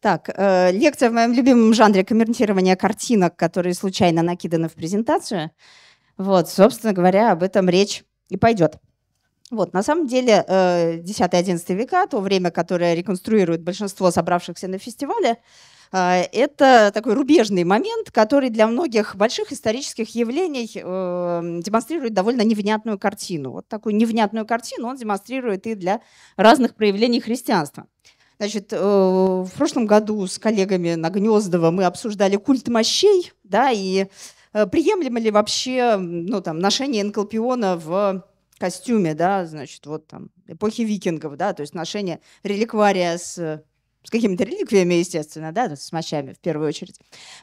Так, э, лекция в моем любимом жанре комментирования картинок, которые случайно накиданы в презентацию. Вот, собственно говоря, об этом речь и пойдет. Вот, на самом деле, э, 10-11 века, то время, которое реконструирует большинство собравшихся на фестивале, э, это такой рубежный момент, который для многих больших исторических явлений э, демонстрирует довольно невнятную картину. Вот такую невнятную картину он демонстрирует и для разных проявлений христианства. Значит, э, в прошлом году с коллегами на Гнездово мы обсуждали культ мощей, да, и э, приемлемо ли вообще, ну, там, ношение энкалпиона в костюме, да, значит, вот там, эпохи викингов, да, то есть ношение реликвария с с какими-то реликвиями, естественно, да, с мощами в первую очередь,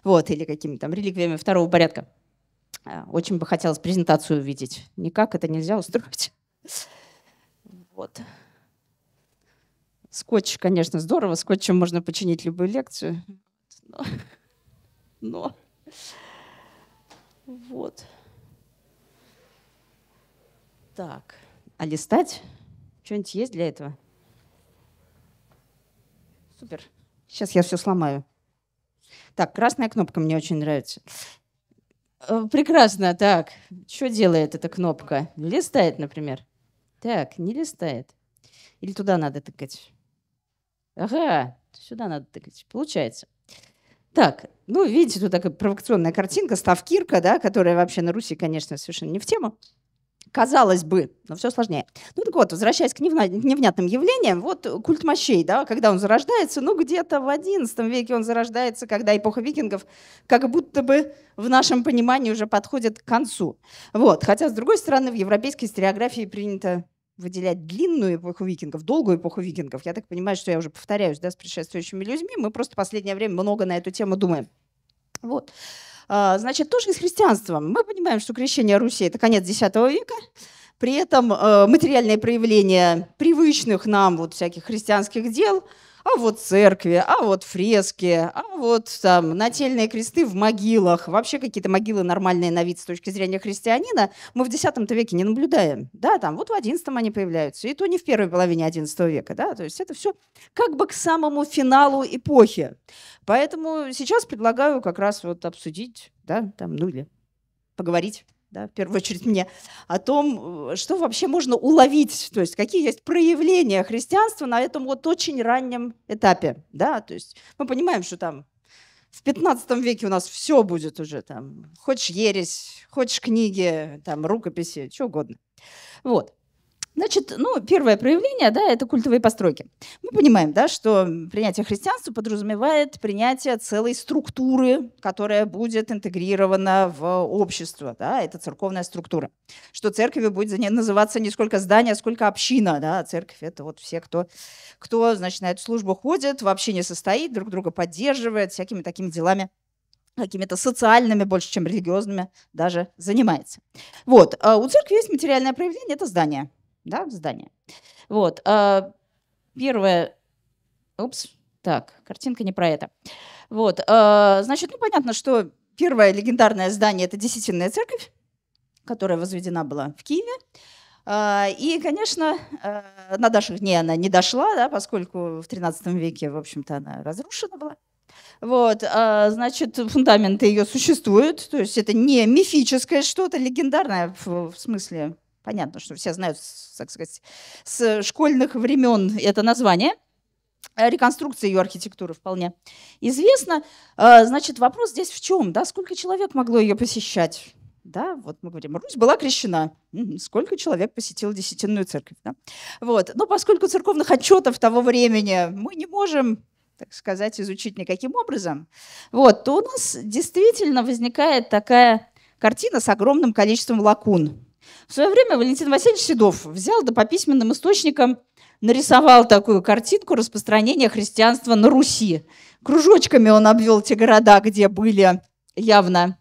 вот, или какими-то там реликвиями второго порядка. А, очень бы хотелось презентацию увидеть. Никак это нельзя устроить. Вот. Скотч, конечно, здорово. Скотчем можно починить любую лекцию. Но... но. Вот. Так. А листать? Что-нибудь есть для этого? Супер. Сейчас я все сломаю. Так, красная кнопка мне очень нравится. Э, прекрасно, так. Что делает эта кнопка? Листает, например. Так, не листает. Или туда надо тыкать. Ага, сюда надо тыкать. Получается. Так, ну, видите, тут такая провокационная картинка, Ставкирка, да, которая вообще на Руси, конечно, совершенно не в тему. Казалось бы, но все сложнее. Ну так вот, возвращаясь к невнятным явлениям, вот культ мощей, да, когда он зарождается, ну где-то в XI веке он зарождается, когда эпоха викингов как будто бы в нашем понимании уже подходит к концу. Вот, хотя, с другой стороны, в европейской историографии принято выделять длинную эпоху викингов, долгую эпоху викингов. Я так понимаю, что я уже повторяюсь да, с предшествующими людьми. Мы просто в последнее время много на эту тему думаем. Вот. А, значит, тоже с христианством. Мы понимаем, что крещение Руси – это конец X века. При этом э, материальное проявление привычных нам вот всяких христианских дел – а вот церкви, а вот фрески, а вот там нательные кресты в могилах. Вообще какие-то могилы нормальные на вид с точки зрения христианина мы в X веке не наблюдаем. Да, там вот в XI они появляются, и то не в первой половине XI века. Да? То есть это все как бы к самому финалу эпохи. Поэтому сейчас предлагаю как раз вот обсудить, да, там, ну или поговорить да, в первую очередь мне, о том, э, что вообще можно уловить, то есть какие есть проявления христианства на этом вот очень раннем этапе. Да? То есть мы понимаем, что там в 15 веке у нас все будет уже там. Хочешь ересь, хочешь книги, там рукописи, что угодно. Вот. Значит, ну, первое проявление, да, это культовые постройки. Мы понимаем, да, что принятие христианства подразумевает принятие целой структуры, которая будет интегрирована в общество, да, это церковная структура. Что церковью будет называться не сколько здание, а сколько община, да, а церковь – это вот все, кто, кто, значит, на эту службу ходит, в общине состоит, друг друга поддерживает, всякими такими делами какими-то социальными, больше, чем религиозными, даже занимается. Вот. А у церкви есть материальное проявление – это здание – да, здание. Вот. А, первое. Упс. Так, картинка не про это. Вот. А, значит, ну понятно, что первое легендарное здание – это Десятинная церковь, которая возведена была в Киеве. А, и, конечно, на наших дней она не дошла, да, поскольку в XIII веке, в общем-то, она разрушена была. Вот, значит, фундаменты ее существуют, то есть это не мифическое что-то, легендарное в смысле понятно, что все знают, так сказать, с школьных времен это название. Э, реконструкция ее архитектуры вполне известна. Э, значит, вопрос здесь в чем? Да? Сколько человек могло ее посещать? Да, вот мы говорим, Русь была крещена. Сколько человек посетило Десятинную церковь? Да? Вот. Но поскольку церковных отчетов того времени мы не можем так сказать, изучить никаким образом, вот, то у нас действительно возникает такая картина с огромным количеством лакун. В свое время Валентин Васильевич Седов взял да по письменным источникам нарисовал такую картинку распространения христианства на Руси. Кружочками он обвел те города, где были явно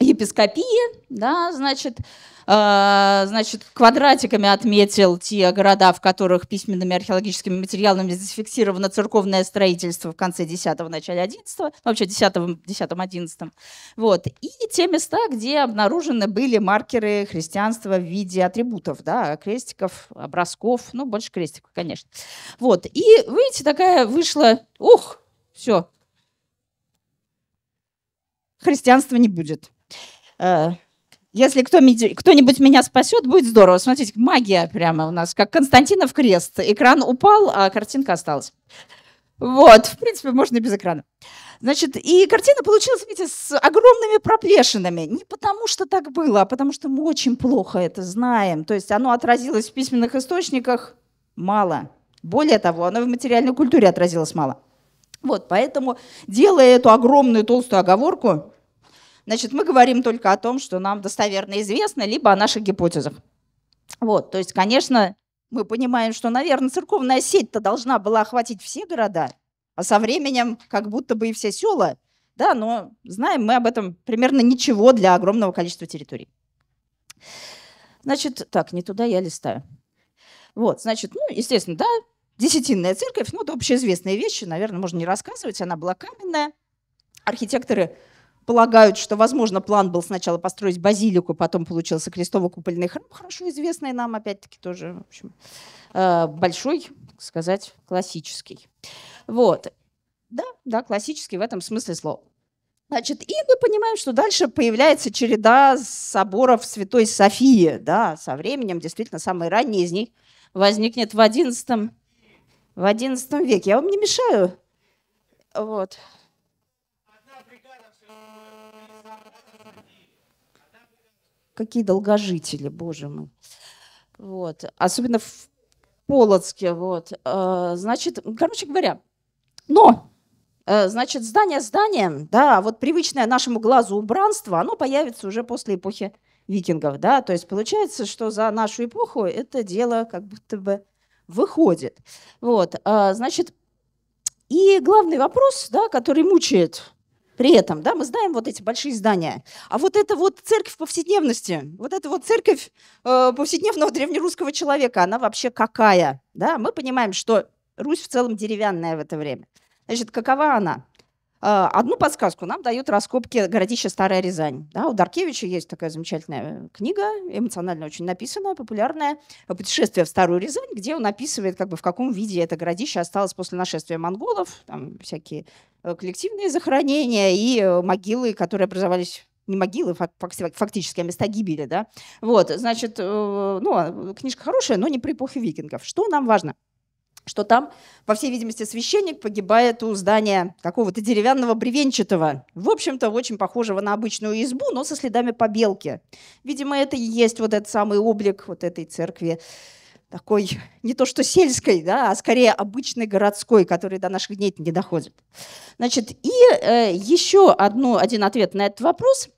епископии, да, значит, Э, значит, квадратиками отметил те города, в которых письменными археологическими материалами зафиксировано церковное строительство в конце X, начале XI, ну, вообще X-XI. Вот. И те места, где обнаружены были маркеры христианства в виде атрибутов, да, крестиков, образков, ну, больше крестиков, конечно. Вот. И, видите, такая вышла, ух, все, христианства не будет. Э, если кто-нибудь меня спасет, будет здорово. Смотрите, магия прямо у нас, как Константинов крест. Экран упал, а картинка осталась. Вот, в принципе, можно и без экрана. Значит, и картина получилась, видите, с огромными проплешинами. Не потому, что так было, а потому, что мы очень плохо это знаем. То есть оно отразилось в письменных источниках мало. Более того, оно в материальной культуре отразилось мало. Вот, поэтому, делая эту огромную толстую оговорку, Значит, мы говорим только о том, что нам достоверно известно, либо о наших гипотезах. Вот, то есть, конечно, мы понимаем, что, наверное, церковная сеть-то должна была охватить все города, а со временем как будто бы и все села, да, но знаем мы об этом примерно ничего для огромного количества территорий. Значит, так, не туда я листаю. Вот, значит, ну, естественно, да, десятинная церковь, ну, это общеизвестная вещь, наверное, можно не рассказывать, она была каменная. Архитекторы полагают, что, возможно, план был сначала построить базилику, потом получился крестово-купольный храм, хорошо известный нам, опять-таки, тоже, в общем, э, большой, так сказать, классический. Вот. Да, да, классический в этом смысле слова. Значит, и мы понимаем, что дальше появляется череда соборов Святой Софии. Да, со временем действительно самый ранний из них возникнет в XI, в XI веке. Я вам не мешаю? Вот. какие долгожители, боже мой. Вот. Особенно в Полоцке. Вот. Э, значит, короче говоря, но э, Значит, здание зданием, да, вот привычное нашему глазу убранство, оно появится уже после эпохи викингов, да, то есть получается, что за нашу эпоху это дело как будто бы выходит. Вот, э, значит, и главный вопрос, да, который мучает при этом, да, мы знаем вот эти большие здания. А вот это вот церковь повседневности, вот эта вот церковь э, повседневного древнерусского человека, она вообще какая? Да, мы понимаем, что Русь в целом деревянная в это время. Значит, какова она? Э, одну подсказку нам дают раскопки городища Старая Рязань. Да, у Даркевича есть такая замечательная э, книга, эмоционально очень написанная, популярная, э, «Путешествие в Старую Рязань», где он описывает, как бы, в каком виде это городище осталось после нашествия монголов, там всякие коллективные захоронения и могилы, которые образовались не могилы фактически, а места гибели, да. Вот, значит, ну, а, книжка хорошая, но не при эпоху викингов. Что нам важно? что там, по всей видимости, священник погибает у здания какого-то деревянного бревенчатого, в общем-то, очень похожего на обычную избу, но со следами побелки. Видимо, это и есть вот этот самый облик вот этой церкви, такой не то что сельской, да, а скорее обычной городской, которая до наших дней не доходит. Значит, и э, еще одну, один ответ на этот вопрос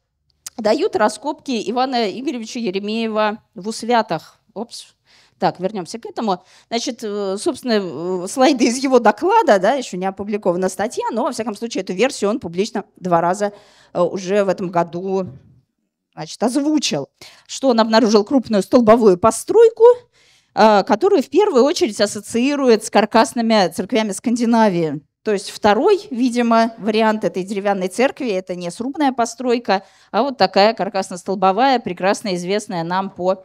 дают раскопки Ивана Игоревича Еремеева в Усвятах. Опс, так, вернемся к этому. Значит, э, собственно, э, слайды из его доклада, да, еще не опубликована статья, но, во всяком случае, эту версию он публично два раза э, уже в этом году значит, озвучил, что он обнаружил крупную столбовую постройку, которую в первую очередь ассоциирует с каркасными церквями Скандинавии. То есть второй, видимо, вариант этой деревянной церкви – это не срубная постройка, а вот такая каркасно-столбовая, прекрасно известная нам по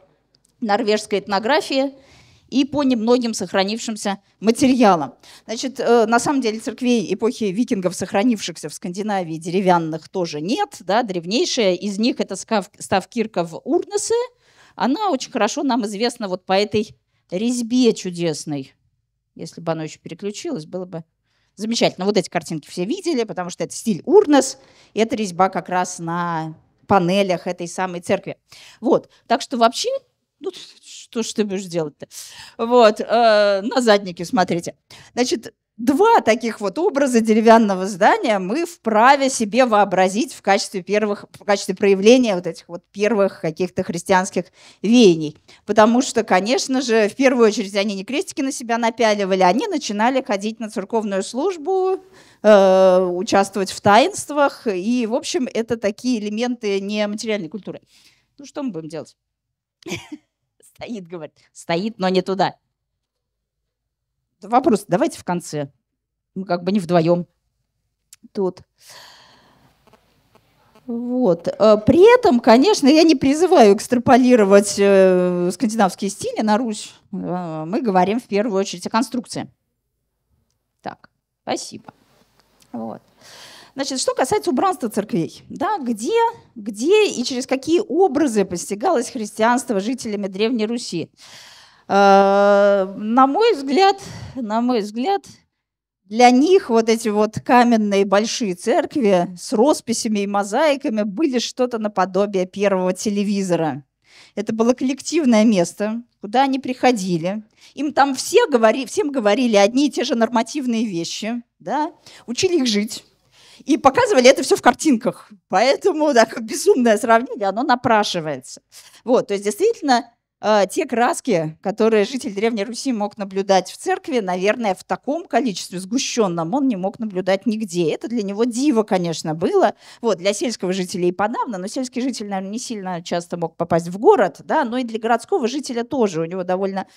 норвежской этнографии и по немногим сохранившимся материалам. Значит, э, на самом деле церквей эпохи викингов, сохранившихся в Скандинавии, деревянных тоже нет. Да? Древнейшая из них – это ставкирка в Урнесе. Она очень хорошо нам известна вот по этой резьбе чудесной. Если бы оно еще переключилось, было бы замечательно. Вот эти картинки все видели, потому что это стиль Урнес, и эта резьба как раз на панелях этой самой церкви. Вот. Так что вообще ну, что ж ты будешь делать-то? Вот, э, на заднике смотрите. Значит, два таких вот образа деревянного здания мы вправе себе вообразить в качестве первых, в качестве проявления вот этих вот первых каких-то христианских веяний. Потому что, конечно же, в первую очередь они не крестики на себя напяливали, они начинали ходить на церковную службу, э, участвовать в таинствах, и, в общем, это такие элементы нематериальной культуры. Ну, что мы будем делать? стоит, говорит, стоит, но не туда. Вопрос, давайте в конце. Мы как бы не вдвоем тут. Вот. Э, при этом, конечно, я не призываю экстраполировать э, скандинавские стили на Русь. Э, мы говорим в первую очередь о конструкции. Так, спасибо. Вот. Значит, что касается убранства церквей, да, где, где и через какие образы постигалось христианство жителями Древней Руси? Э, на мой взгляд, на мой взгляд, для них вот эти вот каменные большие церкви с росписями и мозаиками были что-то наподобие первого телевизора. Это было коллективное место, куда они приходили. Им там все говори, всем говорили одни и те же нормативные вещи, да? учили их жить, и показывали это все в картинках. Поэтому так, безумное сравнение, оно напрашивается. Вот, то есть действительно э, те краски, которые житель Древней Руси мог наблюдать в церкви, наверное, в таком количестве сгущенном он не мог наблюдать нигде. Это для него диво, конечно, было. Вот, для сельского жителя и подавно, но сельский житель, наверное, не сильно часто мог попасть в город, да, но и для городского жителя тоже. У него довольно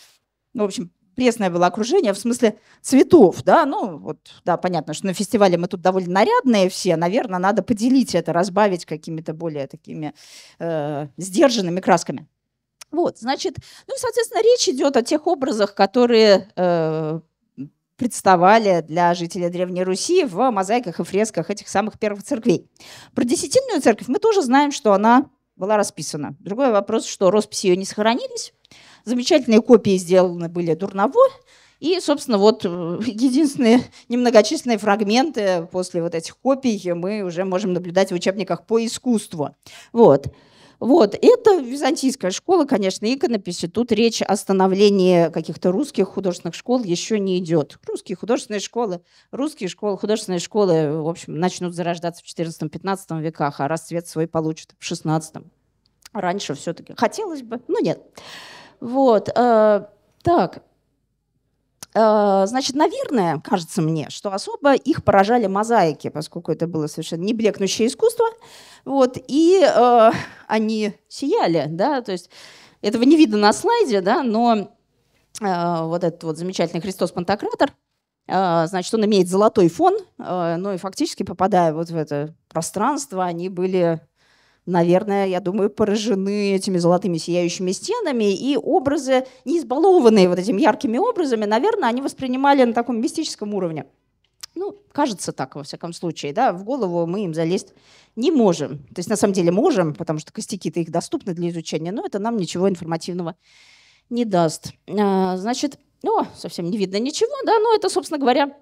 ну, в общем, пресное было окружение в смысле цветов, да, ну вот, да, понятно, что на фестивале мы тут довольно нарядные все, наверное, надо поделить это, разбавить какими-то более такими э, сдержанными красками. Вот, значит, ну и, соответственно, речь идет о тех образах, которые э, представали для жителей Древней Руси в мозаиках и фресках этих самых первых церквей. Про Десятинную церковь мы тоже знаем, что она была расписана. Другой вопрос, что росписи ее не сохранились, Замечательные копии сделаны были Дурново, и, собственно, вот э, единственные немногочисленные фрагменты после вот этих копий мы уже можем наблюдать в учебниках по искусству. Вот. Вот, это византийская школа, конечно, иконописи. Тут речь о становлении каких-то русских художественных школ еще не идет. Русские художественные школы, русские школы, художественные школы, в общем, начнут зарождаться в 14-15 веках, а расцвет свой получат в 16 Раньше все-таки хотелось бы, но нет. Вот. Э, так, э, Значит, наверное, кажется мне, что особо их поражали мозаики, поскольку это было совершенно не блекнущее искусство. Вот, и э, они сияли, да, то есть этого не видно на слайде, да, но э, вот этот вот замечательный Христос Пантократор, э, значит, он имеет золотой фон, э, ну и фактически попадая вот в это пространство, они были наверное, я думаю, поражены этими золотыми сияющими стенами, и образы, не избалованные вот этими яркими образами, наверное, они воспринимали на таком мистическом уровне. Ну, кажется так, во всяком случае, да, в голову мы им залезть не можем. То есть, на самом деле, можем, потому что костяки-то их доступны для изучения, но это нам ничего информативного не даст. А, значит, ну, совсем не видно ничего, да, но это, собственно говоря,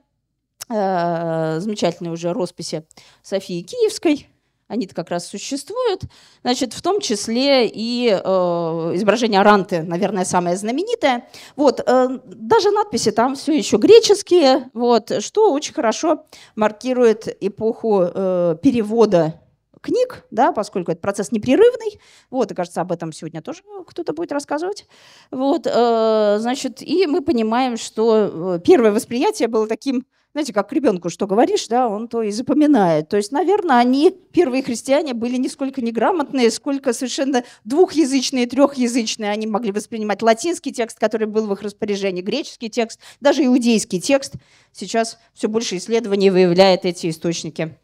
э, замечательные уже росписи Софии Киевской, они-то как раз существуют, значит, в том числе и э, изображение Аранты, наверное, самое знаменитое. Вот, э, даже надписи там все еще греческие, вот, что очень хорошо маркирует эпоху э, перевода книг, да, поскольку этот процесс непрерывный. Вот, и кажется, об этом сегодня тоже кто-то будет рассказывать. Вот, э, значит, и мы понимаем, что э, первое восприятие было таким знаете, как ребенку что говоришь, да, он то и запоминает. То есть, наверное, они, первые христиане, были нисколько неграмотные, сколько совершенно двухязычные, трехязычные. Они могли воспринимать латинский текст, который был в их распоряжении, греческий текст, даже иудейский текст. Сейчас все больше исследований выявляет эти источники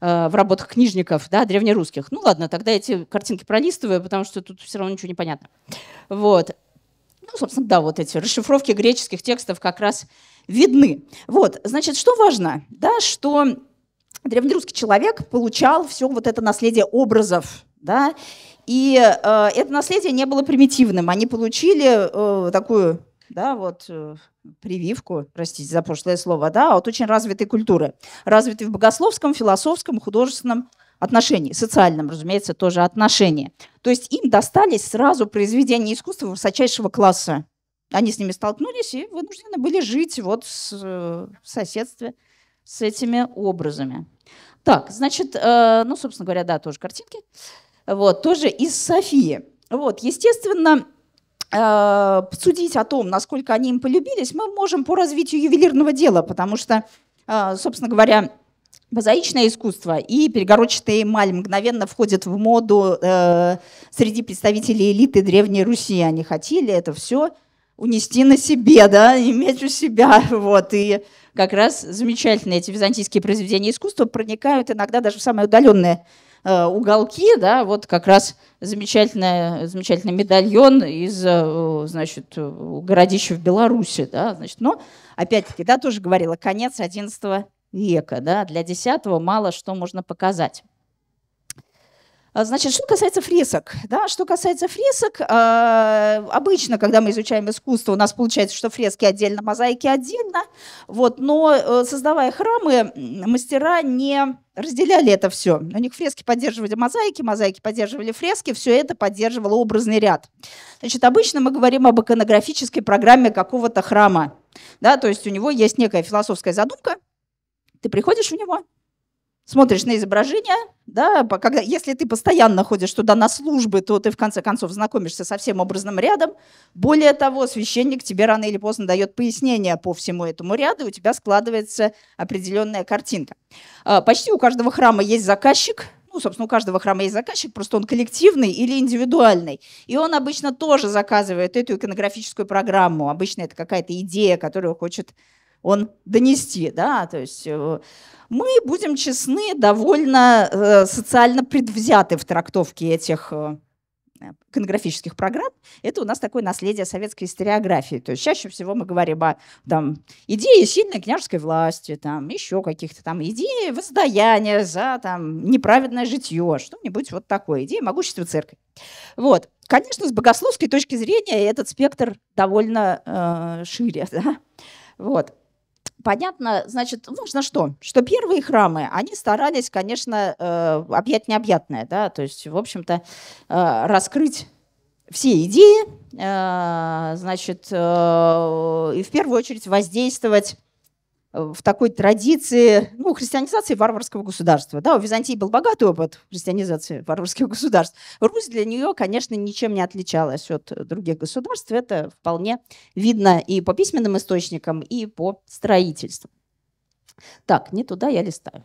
э, в работах книжников, да, древнерусских. Ну ладно, тогда эти картинки пролистываю, потому что тут все равно ничего не понятно. Вот. Ну, собственно, да, вот эти расшифровки греческих текстов как раз видны. Вот, значит, что важно, да, что древнерусский человек получал все вот это наследие образов, да, и э, это наследие не было примитивным. Они получили э, такую, да, вот э, прививку, простите за прошлое слово, да, от очень развитой культуры, развитой в богословском, философском, художественном отношении, социальном, разумеется, тоже отношении. То есть им достались сразу произведения искусства высочайшего класса, они с ними столкнулись и вынуждены были жить вот с, э, в соседстве с этими образами. Так, значит, э, ну, собственно говоря, да, тоже картинки. Вот, тоже из Софии. Вот, естественно, э, судить о том, насколько они им полюбились, мы можем по развитию ювелирного дела, потому что, э, собственно говоря, Мозаичное искусство и перегородчатая эмаль мгновенно входят в моду э, среди представителей элиты Древней Руси. Они хотели это все унести на себе, да, иметь у себя, вот, и как раз замечательные эти византийские произведения искусства проникают иногда даже в самые удаленные э, уголки, да, вот как раз замечательная, замечательный медальон из, э, значит, городища в Беларуси, да, значит, но, опять-таки, да, тоже говорила, конец XI века, да, для X мало что можно показать. А, значит, что касается фресок, да, что касается фресок, э, обычно, когда мы изучаем искусство, у нас получается, что фрески отдельно, мозаики отдельно, вот, но э, создавая храмы, мастера не разделяли это все. У них фрески поддерживали мозаики, мозаики поддерживали фрески, все это поддерживало образный ряд. Значит, обычно мы говорим об иконографической программе какого-то храма, да, то есть у него есть некая философская задумка, ты приходишь в него, смотришь на изображение, да, когда, если ты постоянно ходишь туда на службы, то ты в конце концов знакомишься со всем образным рядом. Более того, священник тебе рано или поздно дает пояснение по всему этому ряду, и у тебя складывается определенная картинка. А, почти у каждого храма есть заказчик, ну, собственно, у каждого храма есть заказчик, просто он коллективный или индивидуальный. И он обычно тоже заказывает эту иконографическую программу. Обычно это какая-то идея, которую хочет он донести, да, то есть э, мы, будем честны, довольно э, социально предвзяты в трактовке этих э, конографических программ, это у нас такое наследие советской историографии. То есть чаще всего мы говорим о там, идее сильной княжеской власти, там, еще каких-то там идеи воздаяния за там, неправедное житье, что-нибудь вот такое, идея могущества церкви. Вот. Конечно, с богословской точки зрения этот спектр довольно э, шире. Да? Вот понятно, значит, нужно что? Что первые храмы, они старались, конечно, э, объять необъятное, да, то есть, в общем-то, э, раскрыть все идеи, э, значит, и в первую очередь воздействовать в такой традиции ну, христианизации варварского государства. Да, у Византии был богатый опыт христианизации варварских государств. Русь для нее, конечно, ничем не отличалась от других государств. Это вполне видно и по письменным источникам, и по строительству. Так, не туда я листаю.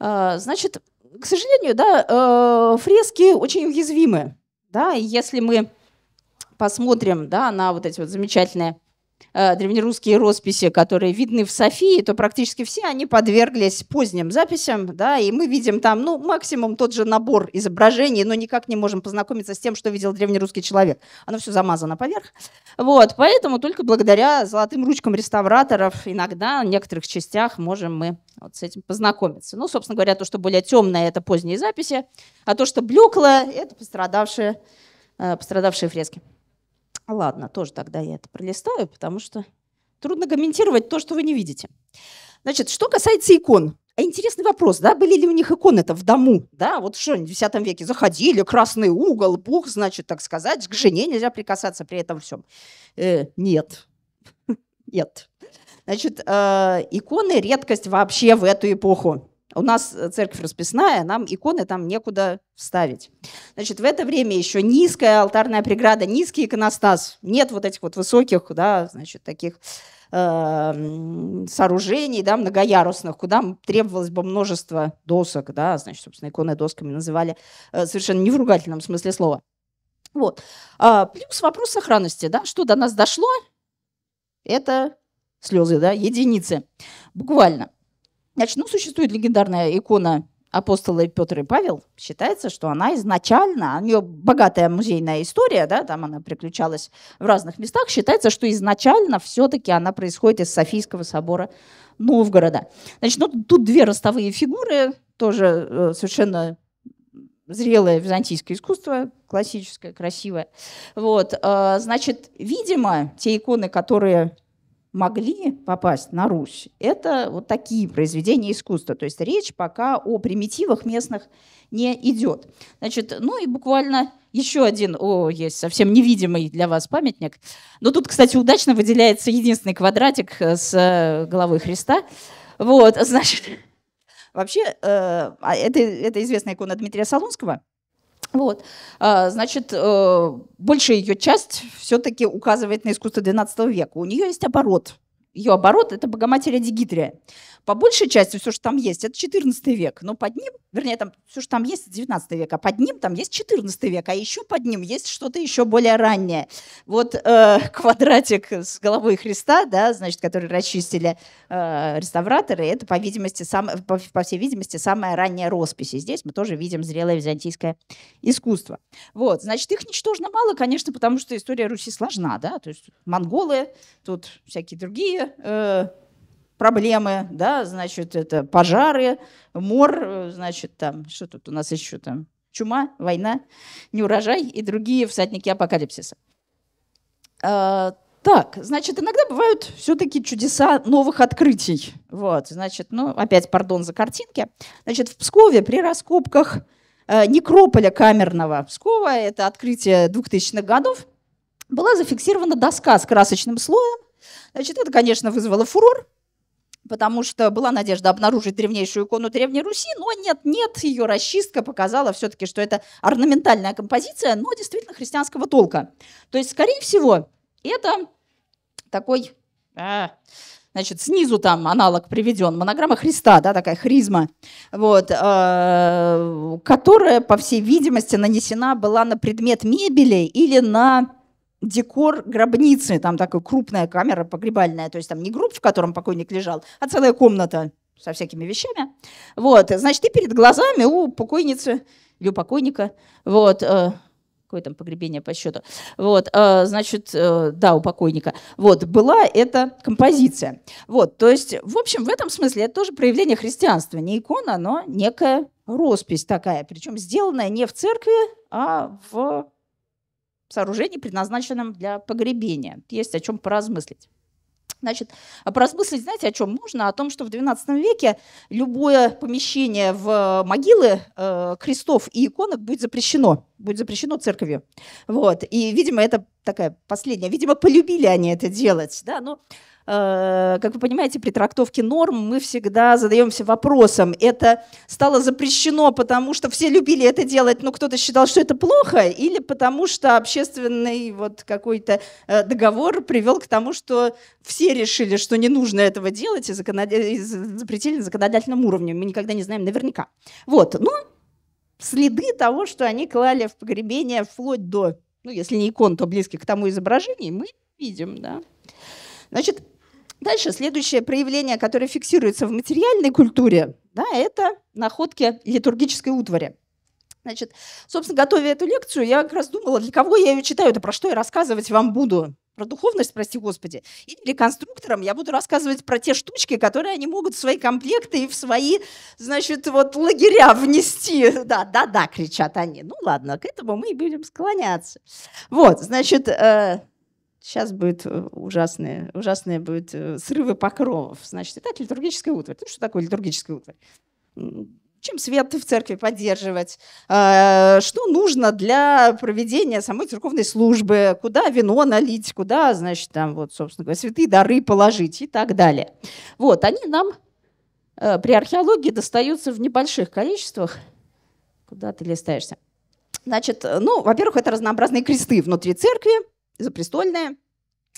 А, значит, к сожалению, да, э, фрески очень уязвимы. Да, и если мы посмотрим да, на вот эти вот замечательные Э, древнерусские росписи, которые видны в Софии, то практически все они подверглись поздним записям, да, и мы видим там, ну, максимум тот же набор изображений, но никак не можем познакомиться с тем, что видел древнерусский человек. Оно все замазано поверх. Вот, поэтому только благодаря золотым ручкам реставраторов иногда в некоторых частях можем мы вот с этим познакомиться. Ну, собственно говоря, то, что более темное, это поздние записи, а то, что блеклое, это пострадавшие, э, пострадавшие фрески. А ладно, тоже тогда я это пролистаю, потому что трудно комментировать то, что вы не видите. Значит, что касается икон. А интересный вопрос, да, были ли у них иконы-то в дому, да, вот что, в X веке заходили, красный угол, бог, значит, так сказать, к жене нельзя прикасаться при этом всем. Э, нет, нет. Значит, э, иконы – редкость вообще в эту эпоху. У нас э, церковь расписная, нам иконы там некуда вставить. Значит, в это время еще низкая алтарная преграда, низкий иконостас. Нет вот этих вот высоких, да, значит, таких э, сооружений, да, многоярусных, куда требовалось бы множество досок, да, значит, собственно, иконы досками называли э, совершенно не в ругательном смысле слова. Вот. А, плюс вопрос сохранности, да, что до нас дошло, это слезы, да, единицы, буквально – Значит, ну, существует легендарная икона апостолы Петра и Павел, считается, что она изначально, у нее богатая музейная история, да, там она приключалась в разных местах, считается, что изначально все-таки она происходит из Софийского собора Новгорода. Значит, ну, тут две ростовые фигуры, тоже э, совершенно зрелое византийское искусство, классическое, красивое. Вот, э, значит, видимо, те иконы, которые могли попасть на Русь, это вот такие произведения искусства. То есть речь пока о примитивах местных не идет. Значит, ну и буквально еще один, о, есть совсем невидимый для вас памятник. Но ну, тут, кстати, удачно выделяется единственный квадратик э, с э, головой Христа. Вот, значит, вообще, э, а это, это известная икона Дмитрия Солунского – вот. А, значит, э, большая ее часть все-таки указывает на искусство XII века. У нее есть оборот ее оборот, это богоматерь Адигитрия. По большей части все, что там есть, это 14 век, но под ним, вернее, там все, что там есть, это 19 век, а под ним там есть 14 век, а еще под ним есть что-то еще более раннее. Вот э, квадратик с головой Христа, да, значит, который расчистили э, реставраторы, это, по, видимости, сам, по, по всей видимости, самая ранняя роспись. И здесь мы тоже видим зрелое византийское искусство. Вот, значит, их ничтожно мало, конечно, потому что история Руси сложна, да, то есть монголы, тут всякие другие Э, проблемы, да, значит, это пожары, мор, э, значит, там, что тут у нас еще там, чума, война, неурожай и другие всадники апокалипсиса. А, так, значит, иногда бывают все-таки чудеса новых открытий. Вот, значит, ну, опять, пардон за картинки. Значит, в Пскове при раскопках э, некрополя камерного Пскова, это открытие 2000-х годов, была зафиксирована доска с красочным слоем, Значит, это, конечно, вызвало фурор, потому что была надежда обнаружить древнейшую икону Древней Руси, но нет, нет, ее расчистка показала все-таки, что это орнаментальная композиция, но действительно христианского толка. То есть, скорее всего, это такой, а, значит, снизу там аналог приведен, монограмма Христа, да, такая хризма, вот, а, которая, по всей видимости, нанесена была на предмет мебели или на декор гробницы, там такая крупная камера погребальная, то есть там не гроб, в котором покойник лежал, а целая комната со всякими вещами. Вот, значит, ты перед глазами у покойницы или у покойника, вот, э, какое там погребение по счету, вот, э, значит, э, да, у покойника, вот, была эта композиция. Вот, то есть, в общем, в этом смысле это тоже проявление христианства, не икона, но некая роспись такая, причем сделанная не в церкви, а в сооружении, предназначенном для погребения. Есть о чем поразмыслить. Значит, а поразмыслить, знаете, о чем можно? О том, что в XII веке любое помещение в могилы э, крестов и иконок будет запрещено, будет запрещено церковью. Вот. И, видимо, это такая последняя. Видимо, полюбили они это делать. Да? Но ну, Э, как вы понимаете, при трактовке норм мы всегда задаемся вопросом, это стало запрещено, потому что все любили это делать, но кто-то считал, что это плохо, или потому что общественный вот какой-то э, договор привел к тому, что все решили, что не нужно этого делать, и, законод... и запретили на законодательном уровне. Мы никогда не знаем наверняка. Вот, Но ну, следы того, что они клали в погребение вплоть до, ну, если не икон, то близких к тому изображению, мы видим, да. Значит, Дальше следующее проявление, которое фиксируется в материальной культуре, да, это находки литургической утвари. Значит, собственно, готовя эту лекцию, я как раз думала, для кого я ее читаю, это про что я рассказывать вам буду. Про духовность, прости господи. И реконструкторам я буду рассказывать про те штучки, которые они могут в свои комплекты и в свои, значит, вот лагеря внести. Да, да, да, кричат они. Ну ладно, к этому мы и будем склоняться. Вот, значит, э, Сейчас будет э, ужасные, ужасные будут э, срывы покровов. Значит, это литургическое утварь. Ну, что такое литургическое утварь? чем свет в церкви поддерживать, э, что нужно для проведения самой церковной службы, куда вино налить, куда, значит, там вот, собственно говоря, святые дары положить и так далее. Вот, они нам при археологии достаются в небольших количествах. Куда ты листаешься? Значит, ну, во-первых, это разнообразные кресты внутри церкви, запрестольные,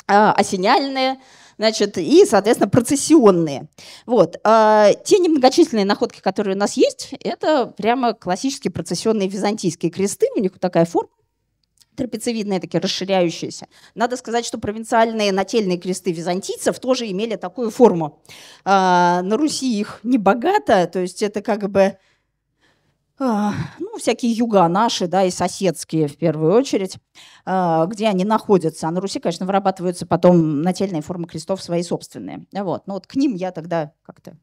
а, осеняльные, значит, и, соответственно, процессионные. Вот. А, те немногочисленные находки, которые у нас есть, это прямо классические процессионные византийские кресты, у них вот такая форма трапециевидные, такие расширяющиеся. Надо сказать, что провинциальные нательные кресты византийцев тоже имели такую форму. А, на Руси их не богато, то есть это как бы а, ну, всякие юга наши, да, и соседские в первую очередь, а, где они находятся. А на Руси, конечно, вырабатываются потом нательные формы крестов свои собственные. Вот. Но ну вот к ним я тогда как-то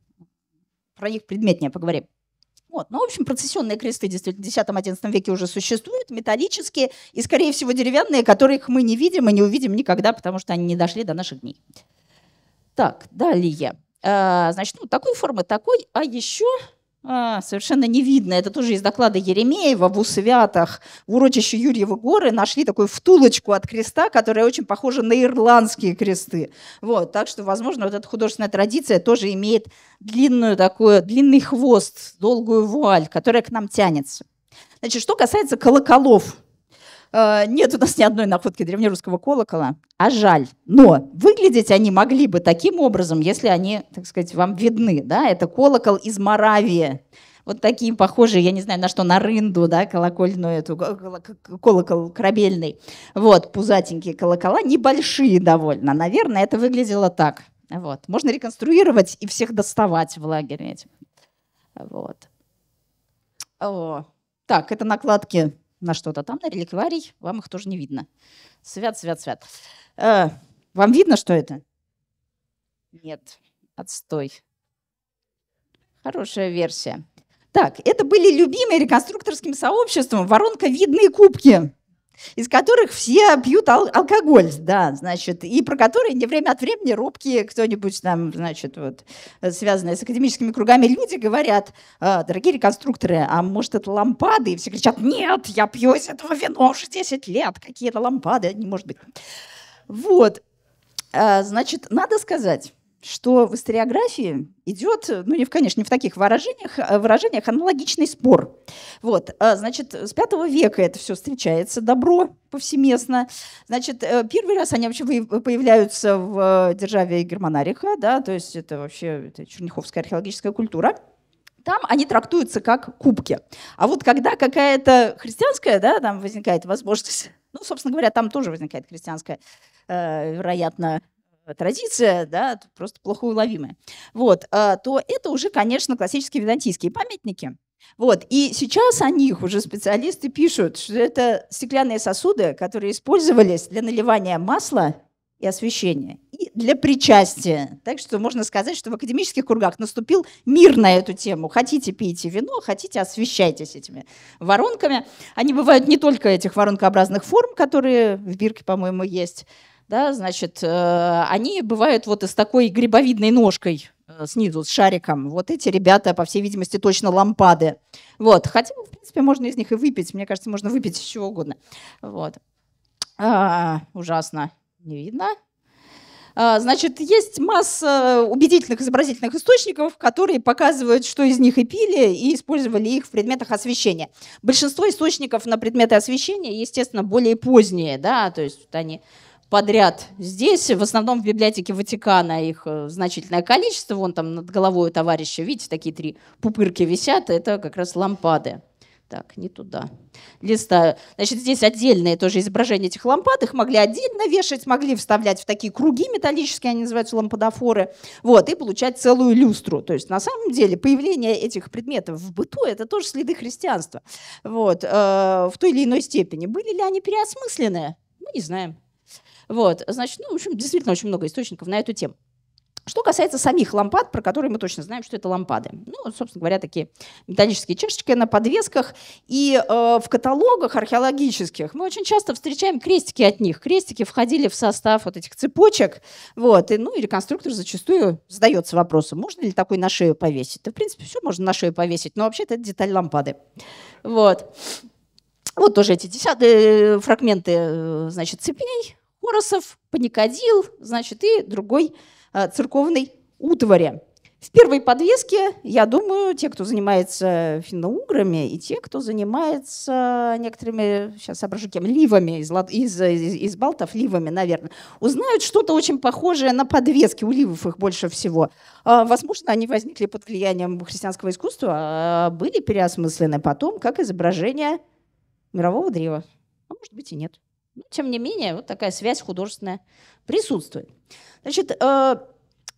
про них предметнее поговорим. Вот. Ну, в общем, процессионные кресты действительно в X-XI веке уже существуют, металлические и, скорее всего, деревянные, которых мы не видим и не увидим никогда, потому что они не дошли до наших дней. Так, далее. А, значит, ну, такой формы, такой, а еще а, совершенно не видно. Это тоже из доклада Еремеева в Усвятах, в урочище Юрьевы горы нашли такую втулочку от креста, которая очень похожа на ирландские кресты. Вот, так что, возможно, вот эта художественная традиция тоже имеет длинную такую, длинный хвост, долгую вуаль, которая к нам тянется. Значит, что касается колоколов, Э, нет у нас ни одной находки древнерусского колокола, а жаль. Но выглядеть они могли бы таким образом, если они, так сказать, вам видны. Да? Это колокол из Моравии. Вот такие похожие, я не знаю, на что, на рынду, да, колокольную эту, колокол корабельный. Вот, пузатенькие колокола, небольшие довольно. Наверное, это выглядело так. Вот. Можно реконструировать и всех доставать в лагере этим. Вот. О. Так, это накладки на что-то. Там на реликварий вам их тоже не видно. Свят, свят, свят. Э, вам видно, что это? Нет, отстой. Хорошая версия. Так, это были любимые реконструкторским сообществом воронковидные кубки из которых все пьют ал- алкоголь, да, значит, и про которые не время от времени робкие кто-нибудь там, значит, вот, э, связанные с академическими кругами люди говорят, «А, дорогие реконструкторы, а может это лампады? И все кричат, нет, я пью из этого вино уже 10 лет, какие это лампады, не может быть. Вот, а, значит, надо сказать, что в историографии идет, э, ну не в, конечно, не в таких выражениях, а, выражениях аналогичный спор. Вот, а, значит, с V века это все встречается, добро повсеместно. Значит, э, первый раз они вообще появляются в э, державе Германариха, да, то есть это вообще это черняховская археологическая культура там они трактуются как кубки. А вот когда какая-то христианская, да, там возникает возможность, ну, собственно говоря, там тоже возникает христианская, э, вероятно, Э, традиция, да, просто плохо уловимая, вот, а, то это уже, конечно, классические византийские памятники. Вот. И сейчас о них уже специалисты пишут, что это стеклянные сосуды, которые использовались для наливания масла и освещения, и для причастия. Так что можно сказать, что в академических кругах наступил мир на эту тему. Хотите, пейте вино, хотите, освещайтесь этими воронками. Они бывают не только этих воронкообразных форм, которые в бирке, по-моему, есть, да, значит, э, они бывают вот с такой грибовидной ножкой э, снизу с шариком. Вот эти ребята, по всей видимости, точно лампады. Вот, хотя, в принципе, можно из них и выпить. Мне кажется, можно выпить из чего угодно. Вот. А, ужасно. Не видно. А, значит, есть масса убедительных изобразительных источников, которые показывают, что из них и пили, и использовали их в предметах освещения. Большинство источников на предметы освещения, естественно, более поздние, да, то есть вот они подряд здесь, в основном в библиотеке Ватикана их э, значительное количество, вон там над головой у товарища, видите, такие три пупырки висят, это как раз лампады. Так, не туда. листа Значит, здесь отдельные тоже изображения этих лампад. Их могли отдельно вешать, могли вставлять в такие круги металлические, они называются лампадофоры, вот, и получать целую люстру. То есть, на самом деле, появление этих предметов в быту – это тоже следы христианства. Вот, э, в той или иной степени. Были ли они переосмыслены? Мы не знаем. Вот, значит, ну, в общем, действительно очень много источников на эту тему. Что касается самих лампад, про которые мы точно знаем, что это лампады. Ну, собственно говоря, такие металлические чашечки на подвесках. И э, в каталогах археологических мы очень часто встречаем крестики от них. Крестики входили в состав вот этих цепочек. Вот, и, ну, и реконструктор зачастую задается вопросом, можно ли такой на шею повесить. Да, в принципе, все можно на шею повесить, но вообще-то это деталь лампады. Вот. Вот тоже эти десятые э, фрагменты, э, значит, цепей, Моросов, Паникодил, значит, и другой а, церковной утвари. В первой подвеске, я думаю, те, кто занимается финно-уграми, и те, кто занимается некоторыми, сейчас соображу кем, ливами из, из, из, из балтов, ливами, наверное, узнают что-то очень похожее на подвески. У ливов их больше всего. А, возможно, они возникли под влиянием христианского искусства, а были переосмыслены потом как изображение мирового древа. А может быть и нет. Но, ну, тем не менее, вот такая связь художественная присутствует. Значит, э,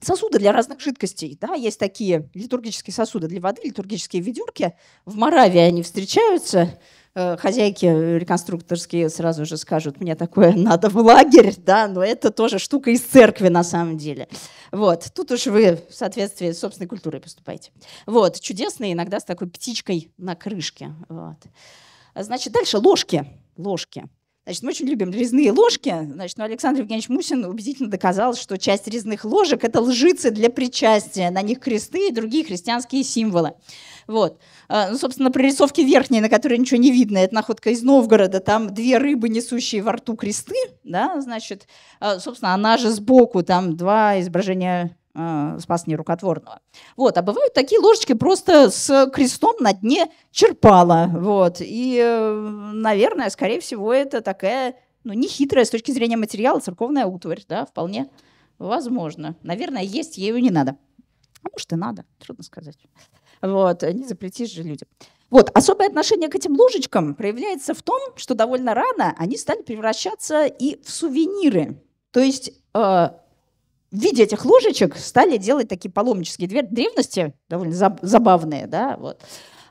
сосуды для разных жидкостей. Да, есть такие литургические сосуды для воды, литургические ведерки. В Моравии они встречаются. Э, хозяйки реконструкторские сразу же скажут, мне такое надо в лагерь, да, но это тоже штука из церкви на самом деле. Вот, тут уж вы в соответствии с собственной культурой поступаете. Вот, чудесные иногда с такой птичкой на крышке. Вот. Значит, дальше ложки. Ложки. Значит, мы очень любим резные ложки. Значит, ну, Александр Евгеньевич Мусин убедительно доказал, что часть резных ложек – это лжицы для причастия. На них кресты и другие христианские символы. Вот. А, ну, собственно, прорисовки верхней, на которой ничего не видно, это находка из Новгорода, там две рыбы, несущие во рту кресты, да, значит, а, собственно, она же сбоку, там два изображения Э, спас рукотворного. Вот, а бывают такие ложечки просто с крестом на дне черпала. Вот, и, э, наверное, скорее всего, это такая, ну, нехитрая с точки зрения материала церковная утварь, да, вполне возможно. Наверное, есть, ею не надо. А может и надо, трудно сказать. Вот, не запретишь же людям. Вот, особое отношение к этим ложечкам проявляется в том, что довольно рано они стали превращаться и в сувениры. То есть э, в виде этих ложечек стали делать такие паломнические древности, довольно забавные, да, вот.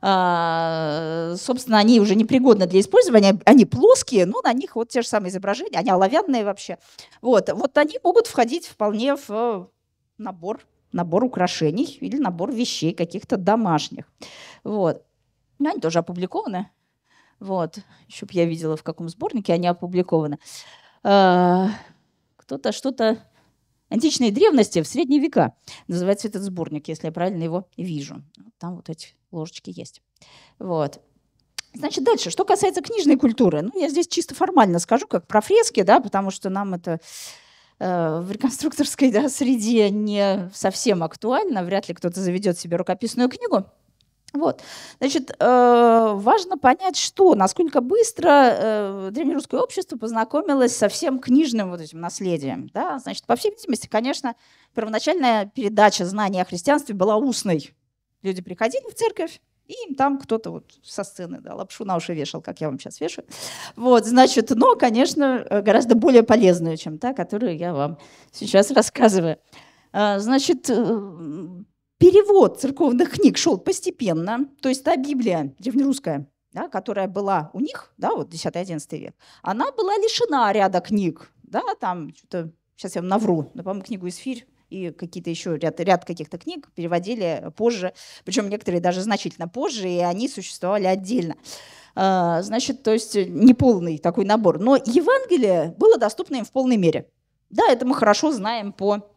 А, собственно, они уже непригодны для использования, они плоские, но на них вот те же самые изображения, они оловянные вообще. Вот, вот они могут входить вполне в набор, набор украшений или набор вещей каких-то домашних. Вот. Но ну, они тоже опубликованы. Вот. Еще бы я видела, в каком сборнике они опубликованы. А, кто-то что-то Античные древности в средние века. Называется этот сборник, если я правильно его вижу. Там вот эти ложечки есть. Вот. Значит, дальше, что касается книжной культуры. Ну, я здесь чисто формально скажу, как про фрески, да, потому что нам это э, в реконструкторской да, среде не совсем актуально. Вряд ли кто-то заведет себе рукописную книгу. Вот. Значит, э, важно понять, что, насколько быстро э, древнерусское общество познакомилось со всем книжным вот этим наследием. Да? Значит, по всей видимости, конечно, первоначальная передача знаний о христианстве была устной. Люди приходили в церковь, и им там кто-то вот со сцены да, лапшу на уши вешал, как я вам сейчас вешаю. Вот, значит, но, конечно, э, гораздо более полезную, чем та, которую я вам сейчас рассказываю. Значит, Перевод церковных книг шел постепенно, то есть та Библия древнерусская, да, которая была у них, да, вот 10-11 век, она была лишена ряда книг, да, там что-то, сейчас я вам навру, но, по-моему, книгу «Эсфирь» и какие-то еще ряд, ряд каких-то книг переводили позже, причем некоторые даже значительно позже, и они существовали отдельно. А, значит, то есть неполный такой набор. Но Евангелие было доступно им в полной мере. Да, это мы хорошо знаем по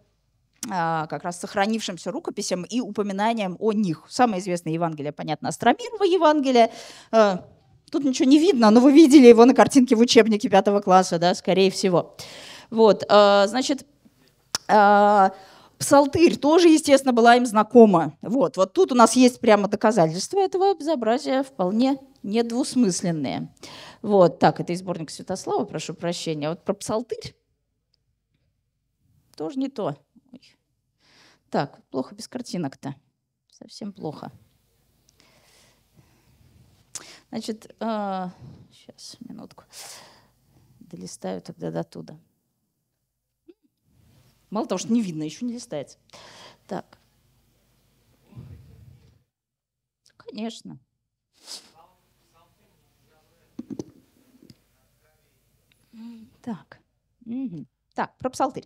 а, как раз сохранившимся рукописям и упоминаниям о них. Самое известное Евангелие, понятно, Астромирова Евангелие. А, тут ничего не видно, но вы видели его на картинке в учебнике пятого класса, да, скорее всего. Вот, а, значит, Псалтырь тоже, естественно, была им знакома. Вот, вот тут у нас есть прямо доказательства этого безобразия, вполне недвусмысленные. Вот, так, это изборник Святослава, прошу прощения. Вот про Псалтырь тоже не то. Так, плохо без картинок-то. Совсем плохо. Значит, э, а, сейчас, минутку. Долистаю тогда до туда. Мало того, что не видно, еще не листается. Так. Конечно. Так. Угу. Так, про псалтырь.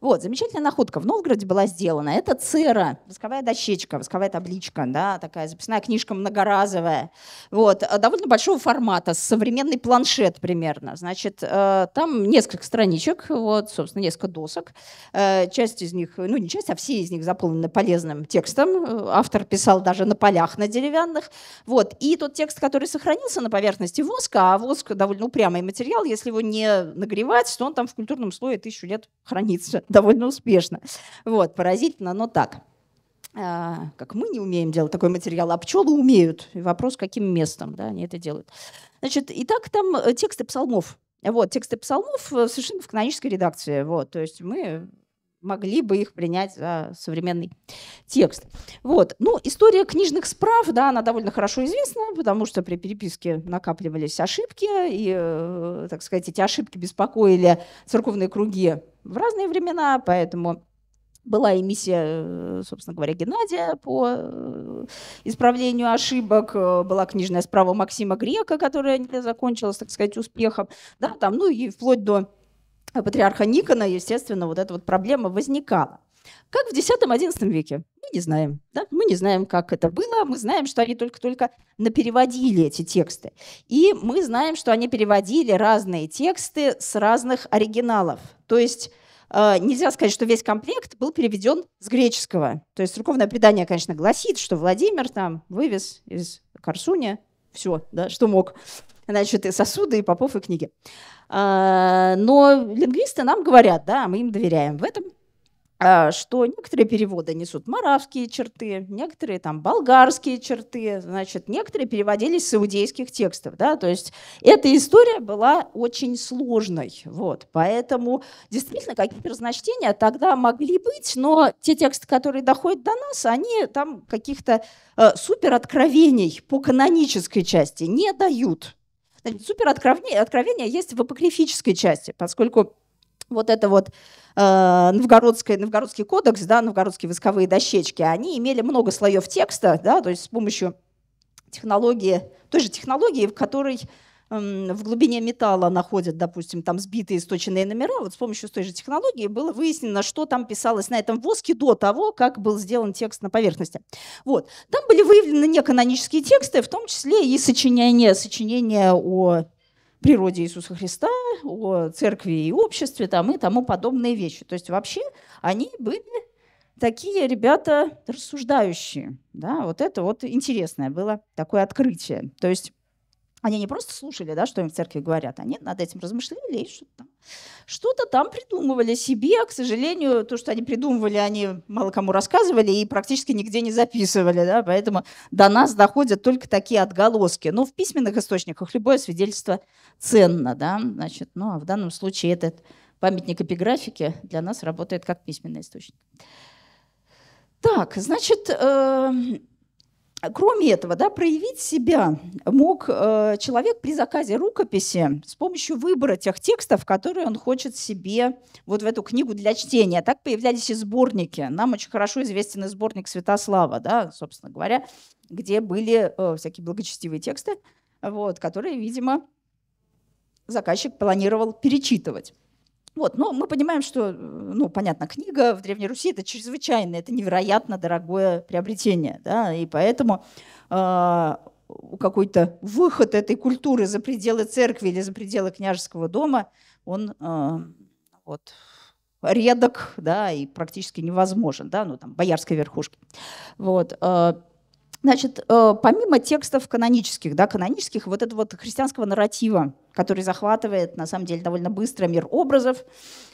Вот, замечательная находка в Новгороде была сделана. Это цера, восковая дощечка, восковая табличка, да, такая записная книжка многоразовая. Вот, э, довольно большого формата, современный планшет примерно. Значит, э, там несколько страничек, вот, собственно, несколько досок. Э, часть из них, ну не часть, а все из них заполнены полезным текстом. Автор писал даже на полях, на деревянных. Вот, и тот текст, который сохранился на поверхности воска, а воск довольно упрямый материал, если его не нагревать, то он там в культурном слое ты тысячу лет хранится довольно успешно. Вот, поразительно, но так. А, как мы не умеем делать такой материал, а пчелы умеют. И вопрос, каким местом да, они это делают. Значит, и так там э, тексты псалмов. Вот, тексты псалмов э, совершенно в канонической редакции. Вот, то есть мы могли бы их принять за современный текст. Вот. Ну, история книжных справ, да, она довольно хорошо известна, потому что при переписке накапливались ошибки, и, э, так сказать, эти ошибки беспокоили церковные круги в разные времена, поэтому была и миссия, э, собственно говоря, Геннадия по э, исправлению ошибок, была книжная справа Максима Грека, которая не закончилась, так сказать, успехом, да, там, ну и вплоть до патриарха Никона, естественно, вот эта вот проблема возникала. Как в X-XI веке? Мы не знаем. Да? Мы не знаем, как это было. Мы знаем, что они только-только напереводили эти тексты. И мы знаем, что они переводили разные тексты с разных оригиналов. То есть э, нельзя сказать, что весь комплект был переведен с греческого. То есть церковное предание, конечно, гласит, что Владимир там вывез из Корсуня все, да, что мог значит, и сосуды, и попов, и книги. А, но лингвисты нам говорят, да, мы им доверяем в этом, а, что некоторые переводы несут маравские черты, некоторые там болгарские черты, значит, некоторые переводились с иудейских текстов, да, то есть эта история была очень сложной, вот, поэтому действительно какие-то разночтения тогда могли быть, но те тексты, которые доходят до нас, они там каких-то э, супер откровений по канонической части не дают, супер откровение есть в апокрифической части, поскольку вот это вот э, новгородский, новгородский кодекс, да, новгородские восковые дощечки, они имели много слоев текста, да, то есть с помощью технологии, той же технологии, в которой в глубине металла находят, допустим, там сбитые, источенные номера, вот с помощью той же технологии было выяснено, что там писалось на этом воске до того, как был сделан текст на поверхности. Вот. Там были выявлены неканонические тексты, в том числе и сочинения, сочинения о природе Иисуса Христа, о церкви и обществе там, и тому подобные вещи. То есть вообще они были такие ребята рассуждающие. Да? Вот это вот интересное было такое открытие. То есть они не просто слушали, да, что им в церкви говорят, они над этим размышляли и что-то там, что-то там придумывали себе. К сожалению, то, что они придумывали, они мало кому рассказывали и практически нигде не записывали. Да, поэтому до нас доходят только такие отголоски. Но в письменных источниках любое свидетельство ценно. Да, значит, ну, а в данном случае этот памятник эпиграфики для нас работает как письменный источник. Так, значит, э Кроме этого, да, проявить себя мог э, человек при заказе рукописи с помощью выбора тех текстов, которые он хочет себе вот в эту книгу для чтения. Так появлялись и сборники. Нам очень хорошо известен и сборник Святослава, да, собственно говоря, где были э, всякие благочестивые тексты, вот, которые, видимо, заказчик планировал перечитывать. Вот, но мы понимаем, что, э, ну, понятно, книга в Древней Руси это чрезвычайно, это невероятно дорогое приобретение, да, и поэтому э, какой-то выход этой культуры за пределы церкви или за пределы княжеского дома, он э, вот, редок, да, и практически невозможен, да, ну, там, боярской верхушки. Вот, а, э, Значит, помимо текстов канонических, да, канонических, вот этого вот христианского нарратива, который захватывает, на самом деле, довольно быстро мир образов.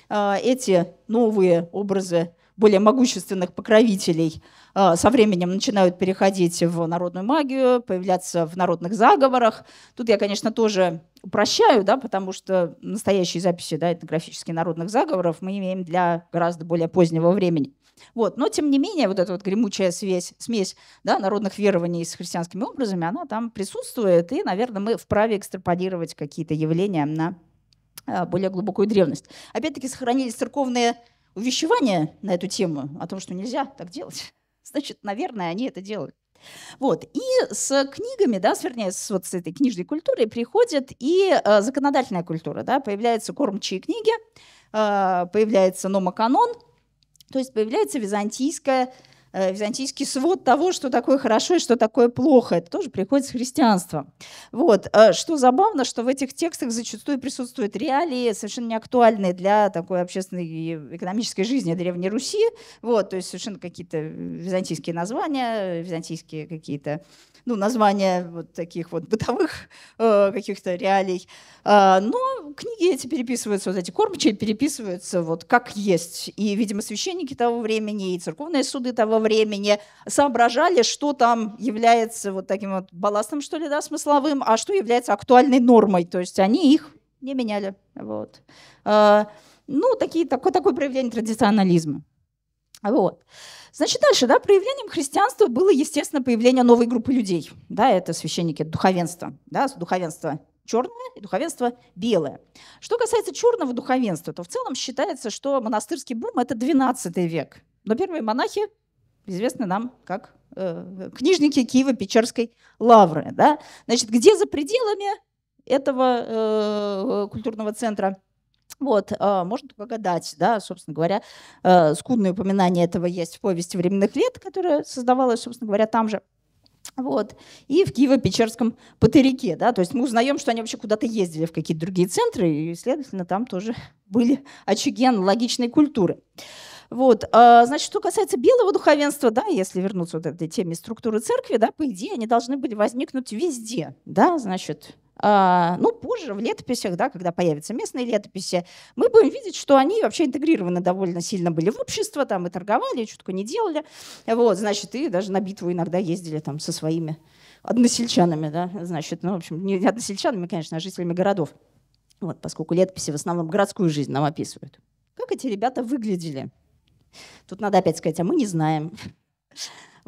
А, эти новые образы более могущественных покровителей а, со временем начинают переходить в народную магию, появляться в народных заговорах. Тут я, конечно, тоже упрощаю, да, потому что настоящие записи да, этнографических народных заговоров мы имеем для гораздо более позднего времени. Вот. Но, тем не менее, вот эта вот гремучая связь, смесь да, народных верований с христианскими образами, она там присутствует, и, наверное, мы вправе экстраполировать какие-то явления на а, более глубокую древность. Опять-таки сохранились церковные увещевания на эту тему, о том, что нельзя так делать. Значит, наверное, они это делают. Вот. И с книгами, да, с, вернее, с, вот с этой книжной культурой приходит и э, законодательная культура. Да, появляются кормчие книги, э, появляется номоканон – то есть появляется византийская э, византийский свод того, что такое хорошо и что такое плохо. Это тоже приходит с христианства. Вот. Э, что забавно, что в этих текстах зачастую присутствуют реалии, совершенно актуальные для такой общественной и экономической жизни Древней Руси. Вот. То есть совершенно какие-то византийские названия, византийские какие-то ну, названия вот таких вот бытовых э, каких-то реалий. Э, но книги эти переписываются, вот эти кормчие переписываются вот как есть. И, видимо, священники того времени, и церковные суды того времени соображали, что там является вот таким вот балластом, что ли, да, смысловым, а что является актуальной нормой. То есть они их не меняли. Вот. А, ну, такие, такое, такое проявление традиционализма. Вот. Значит, дальше, да, проявлением христианства было, естественно, появление новой группы людей. Да, это священники духовенства, да, духовенство черное и духовенство белое. Что касается черного духовенства, то в целом считается, что монастырский бум – это XII век. Но первые монахи известны нам как э, книжники Киева-Печерской лавры. Да? Значит, где за пределами этого э, культурного центра – вот, а, можно только гадать, да, собственно говоря, э, скудное упоминания этого есть в повести временных лет, которая создавалась, собственно говоря, там же. Вот. И в Киево-Печерском Патырике. Да? То есть мы узнаем, что они вообще куда-то ездили в какие-то другие центры, и, следовательно, там тоже были очаги аналогичной культуры. Вот. А, значит, что касается белого духовенства, да, если вернуться вот этой теме структуры церкви, да, по идее, они должны были возникнуть везде. Да? Значит, а, ну, позже в летописях, да, когда появятся местные летописи, мы будем видеть, что они вообще интегрированы довольно сильно были в общество, там и торговали, и что-то не делали. Вот, значит, и даже на битву иногда ездили там со своими односельчанами, да, значит, ну, в общем, не односельчанами, конечно, а жителями городов. Вот, поскольку летописи в основном городскую жизнь нам описывают. Как эти ребята выглядели? Тут надо опять сказать, а мы не знаем.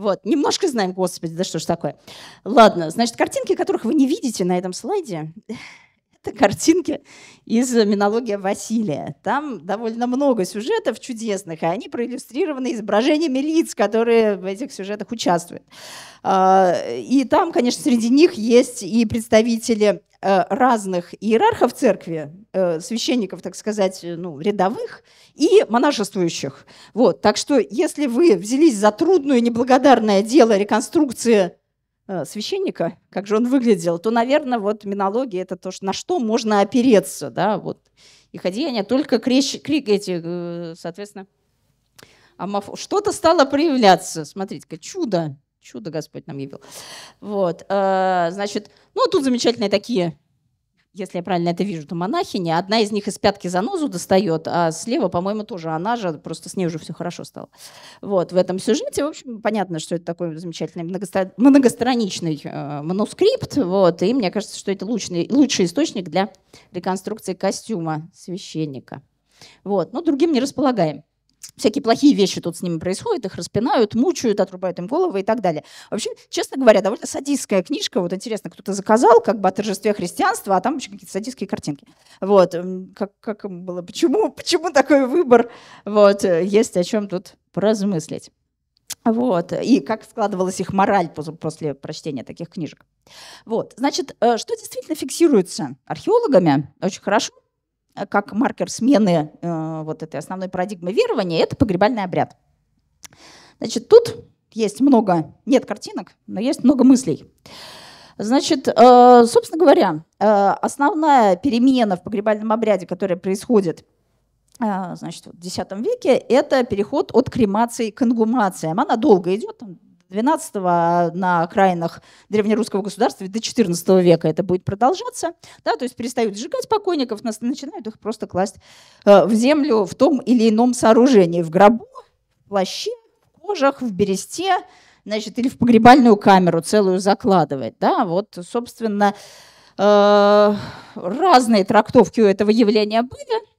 Вот, немножко знаем, господи, да что ж такое. Ладно, значит, картинки, которых вы не видите на этом слайде, это картинки из э, «Минология Василия». Там довольно много сюжетов чудесных, и они проиллюстрированы изображениями лиц, которые в этих сюжетах участвуют. А, и там, конечно, среди них есть и представители э, разных иерархов церкви, э, священников, так сказать, ну, рядовых и монашествующих. Вот. Так что если вы взялись за трудное и неблагодарное дело реконструкции Э, священника, как же он выглядел, то, наверное, вот минология – это то, на что можно опереться, да, вот. И ходение только крещ, крик эти, э, соответственно, амофо... что-то стало проявляться. Смотрите-ка, чудо, чудо Господь нам явил. Вот, э, значит, ну, тут замечательные такие если я правильно это вижу, то монахини. Одна из них из пятки занозу достает, а слева, по-моему, тоже она же, просто с ней уже все хорошо стало. Вот, в этом сюжете, в общем, понятно, что это такой замечательный многостра... многостраничный э, манускрипт, вот, и мне кажется, что это лучший, лучший источник для реконструкции костюма священника. Вот, но другим не располагаем всякие плохие вещи тут с ними происходят, их распинают, мучают, отрубают им головы и так далее. Вообще, честно говоря, довольно садистская книжка. Вот интересно, кто-то заказал как бы о торжестве христианства, а там вообще какие-то садистские картинки. Вот, эм, как, как было, почему, почему такой выбор? Вот, э, есть о чем тут поразмыслить. Вот. И как складывалась их мораль после прочтения таких книжек. Вот. Значит, э, что действительно фиксируется археологами очень хорошо, Э, как маркер смены э, вот этой основной парадигмы верования, это погребальный обряд. Значит, тут есть много, нет картинок, но есть много мыслей. Значит, э, собственно говоря, основная перемена в погребальном обряде, которая происходит значит, в X веке, это переход от кремации к ингумациям. Она долго идет, XII, а на окраинах древнерусского государства до XIV века это будет продолжаться. Да, то есть перестают сжигать покойников, начинают их просто класть э, в землю в том или ином сооружении, в гробу, в плаще, в кожах, в бересте, значит, или в погребальную камеру целую закладывать. Да? Вот, собственно, э, разные трактовки у этого явления были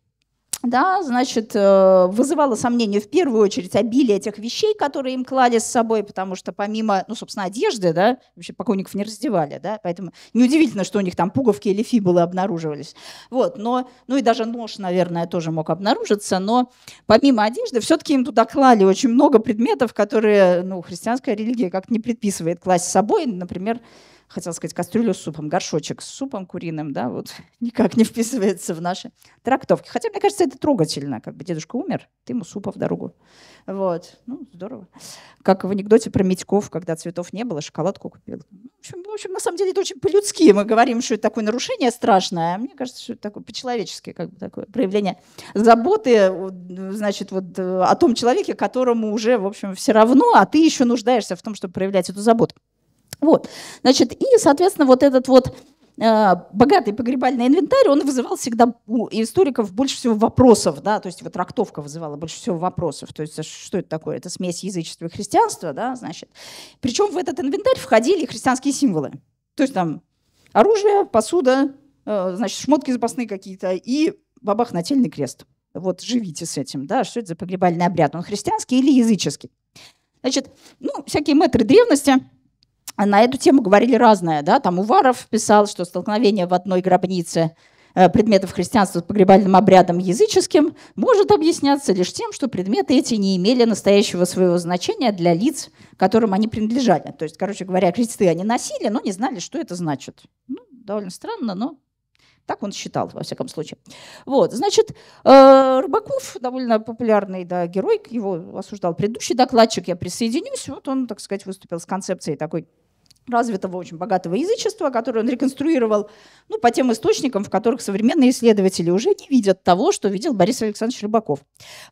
да, значит, э, вызывало сомнения в первую очередь обилие этих вещей, которые им клали с собой, потому что помимо, ну, собственно, одежды, да, вообще покойников не раздевали, да, поэтому неудивительно, что у них там пуговки или фибулы обнаруживались. Вот, но, ну и даже нож, наверное, тоже мог обнаружиться, но помимо одежды все-таки им туда клали очень много предметов, которые, ну, христианская религия как-то не предписывает класть с собой, например, Хотел сказать, кастрюлю с супом, горшочек с супом куриным, да, вот никак не вписывается в наши трактовки. Хотя, мне кажется, это трогательно, как бы дедушка умер, ты ему супа в дорогу. Вот, ну, здорово. Как в анекдоте про Митьков, когда цветов не было, шоколадку купил. В общем, в общем на самом деле это очень по-людски. Мы говорим, что это такое нарушение страшное, а мне кажется, что это такое по-человечески, как бы такое проявление заботы, значит, вот э, о том человеке, которому уже, в общем, все равно, а ты еще нуждаешься в том, чтобы проявлять эту заботу. Вот. Значит, и, соответственно, вот этот вот э, богатый погребальный инвентарь, он вызывал всегда у историков больше всего вопросов, да, то есть вот трактовка вызывала больше всего вопросов, то есть а что это такое, это смесь язычества и христианства, да, значит. Причем в этот инвентарь входили христианские символы, то есть там оружие, посуда, э, значит, шмотки запасные какие-то и бабах нательный крест. Вот живите с этим, да, что это за погребальный обряд, он христианский или языческий. Значит, ну, всякие метры древности – а на эту тему говорили разное. Да? Там Уваров писал, что столкновение в одной гробнице э, предметов христианства с погребальным обрядом языческим может объясняться лишь тем, что предметы эти не имели настоящего своего значения для лиц, которым они принадлежали. То есть, короче говоря, кресты они носили, но не знали, что это значит. Ну, довольно странно, но так он считал, во всяком случае. Вот, значит, э, Рыбаков, довольно популярный да, герой, его осуждал предыдущий докладчик, я присоединюсь. Вот он, так сказать, выступил с концепцией такой развитого, очень богатого язычества, которое он реконструировал ну, по тем источникам, в которых современные исследователи уже не видят того, что видел Борис Александрович Рыбаков.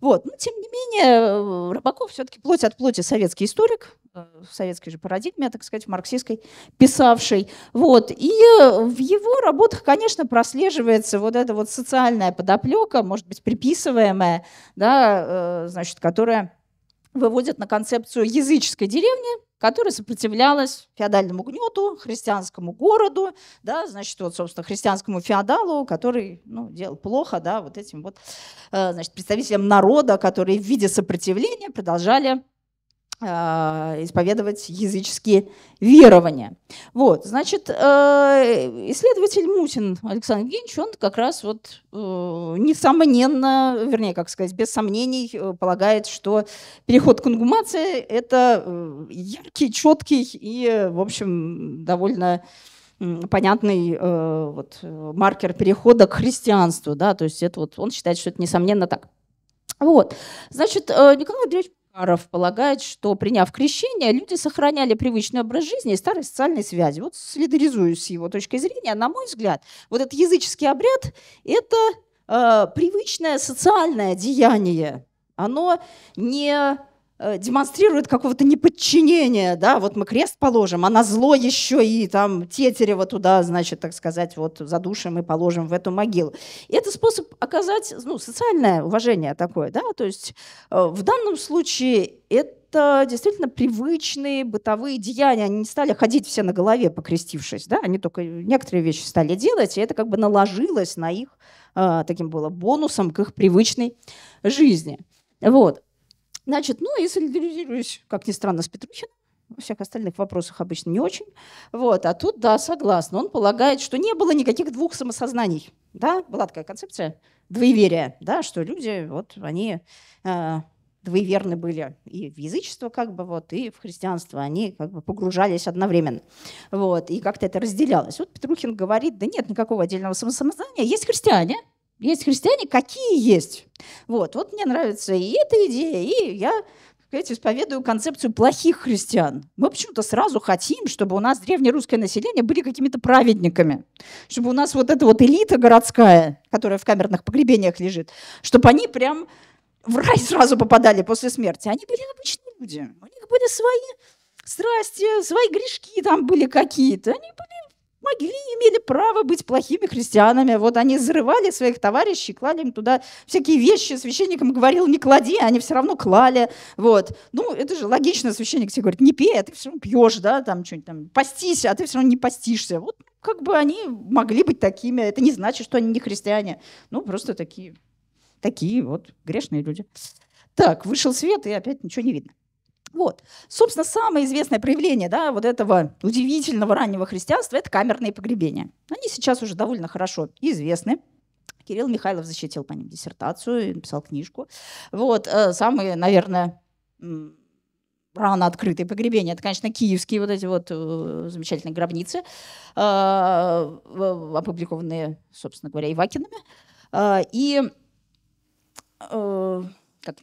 Вот. Но, тем не менее, э, Рыбаков все-таки плоть от плоти советский историк, э, в советской же парадигме, так сказать, в марксистской, писавший. Вот. И э, в его работах, конечно, прослеживается вот эта вот социальная подоплека, может быть, приписываемая, да, значит, которая выводят на концепцию языческой деревни, которая сопротивлялась феодальному гнету, христианскому городу, да, значит, вот, собственно, христианскому феодалу, который, ну, делал плохо, да, вот этим вот, э, значит, представителям народа, которые в виде сопротивления продолжали Э, исповедовать языческие верования. Вот, значит, э, исследователь Мутин Александр Евгеньевич, он как раз вот э, несомненно, вернее, как сказать, без сомнений полагает, что переход к ингумации – это яркий, четкий и, в общем, довольно понятный вот, маркер перехода к христианству. Да? То есть это вот, он считает, что это несомненно так. Вот. Значит, Николай Андреевич Аров полагает, что приняв крещение, люди сохраняли привычный образ жизни и старые социальные связи. Вот солидаризуюсь с его точкой зрения. На мой взгляд, вот этот языческий обряд – это э, привычное социальное деяние. Оно не Э, демонстрирует какого-то неподчинения, да, вот мы крест положим, а на зло еще и там Тетерева туда, значит, так сказать, вот задушим и положим в эту могилу. И это способ оказать, ну, социальное уважение такое, да, то есть э, в данном случае это действительно привычные бытовые деяния. Они не стали ходить все на голове, покрестившись. Да? Они только некоторые вещи стали делать, и это как бы наложилось на их, э, таким было бонусом к их привычной жизни. Вот. Значит, ну и солидаризируюсь, как ни странно, с Петрухиным. Во всех остальных вопросах обычно не очень. Вот. А тут, да, согласна. Он полагает, что не было никаких двух самосознаний. Да, была такая концепция двоеверия, да, что люди, вот они э, двоеверны были и в язычество как бы вот, и в христианство. Они как бы погружались одновременно. Вот. И как-то это разделялось. Вот Петрухин говорит, да нет никакого отдельного самосознания. Есть христиане, есть христиане, какие есть. Вот, вот мне нравится и эта идея, и я сказать, исповедую концепцию плохих христиан. Мы почему-то сразу хотим, чтобы у нас древнерусское население были какими-то праведниками, чтобы у нас вот эта вот элита городская, которая в камерных погребениях лежит, чтобы они прям в рай сразу попадали после смерти. Они были обычные люди, у них были свои страсти, свои грешки там были какие-то, они были могли, имели право быть плохими христианами. Вот они взрывали своих товарищей, клали им туда всякие вещи. Священникам говорил, не клади, а они все равно клали. Вот. Ну, это же логично. Священник тебе говорит, не пей, а ты все равно пьешь, да, там что-нибудь там, постись, а ты все равно не постишься. Вот как бы они могли быть такими. Это не значит, что они не христиане. Ну, просто такие, такие вот грешные люди. Так, вышел свет, и опять ничего не видно. Вот. Собственно, самое известное проявление да, вот этого удивительного раннего христианства – это камерные погребения. Они сейчас уже довольно хорошо известны. Кирилл Михайлов защитил по ним диссертацию, написал книжку. Вот. Э, самые, наверное, рано открытые погребения. Это, конечно, киевские вот эти вот э, замечательные гробницы, э, опубликованные, собственно говоря, Ивакинами. И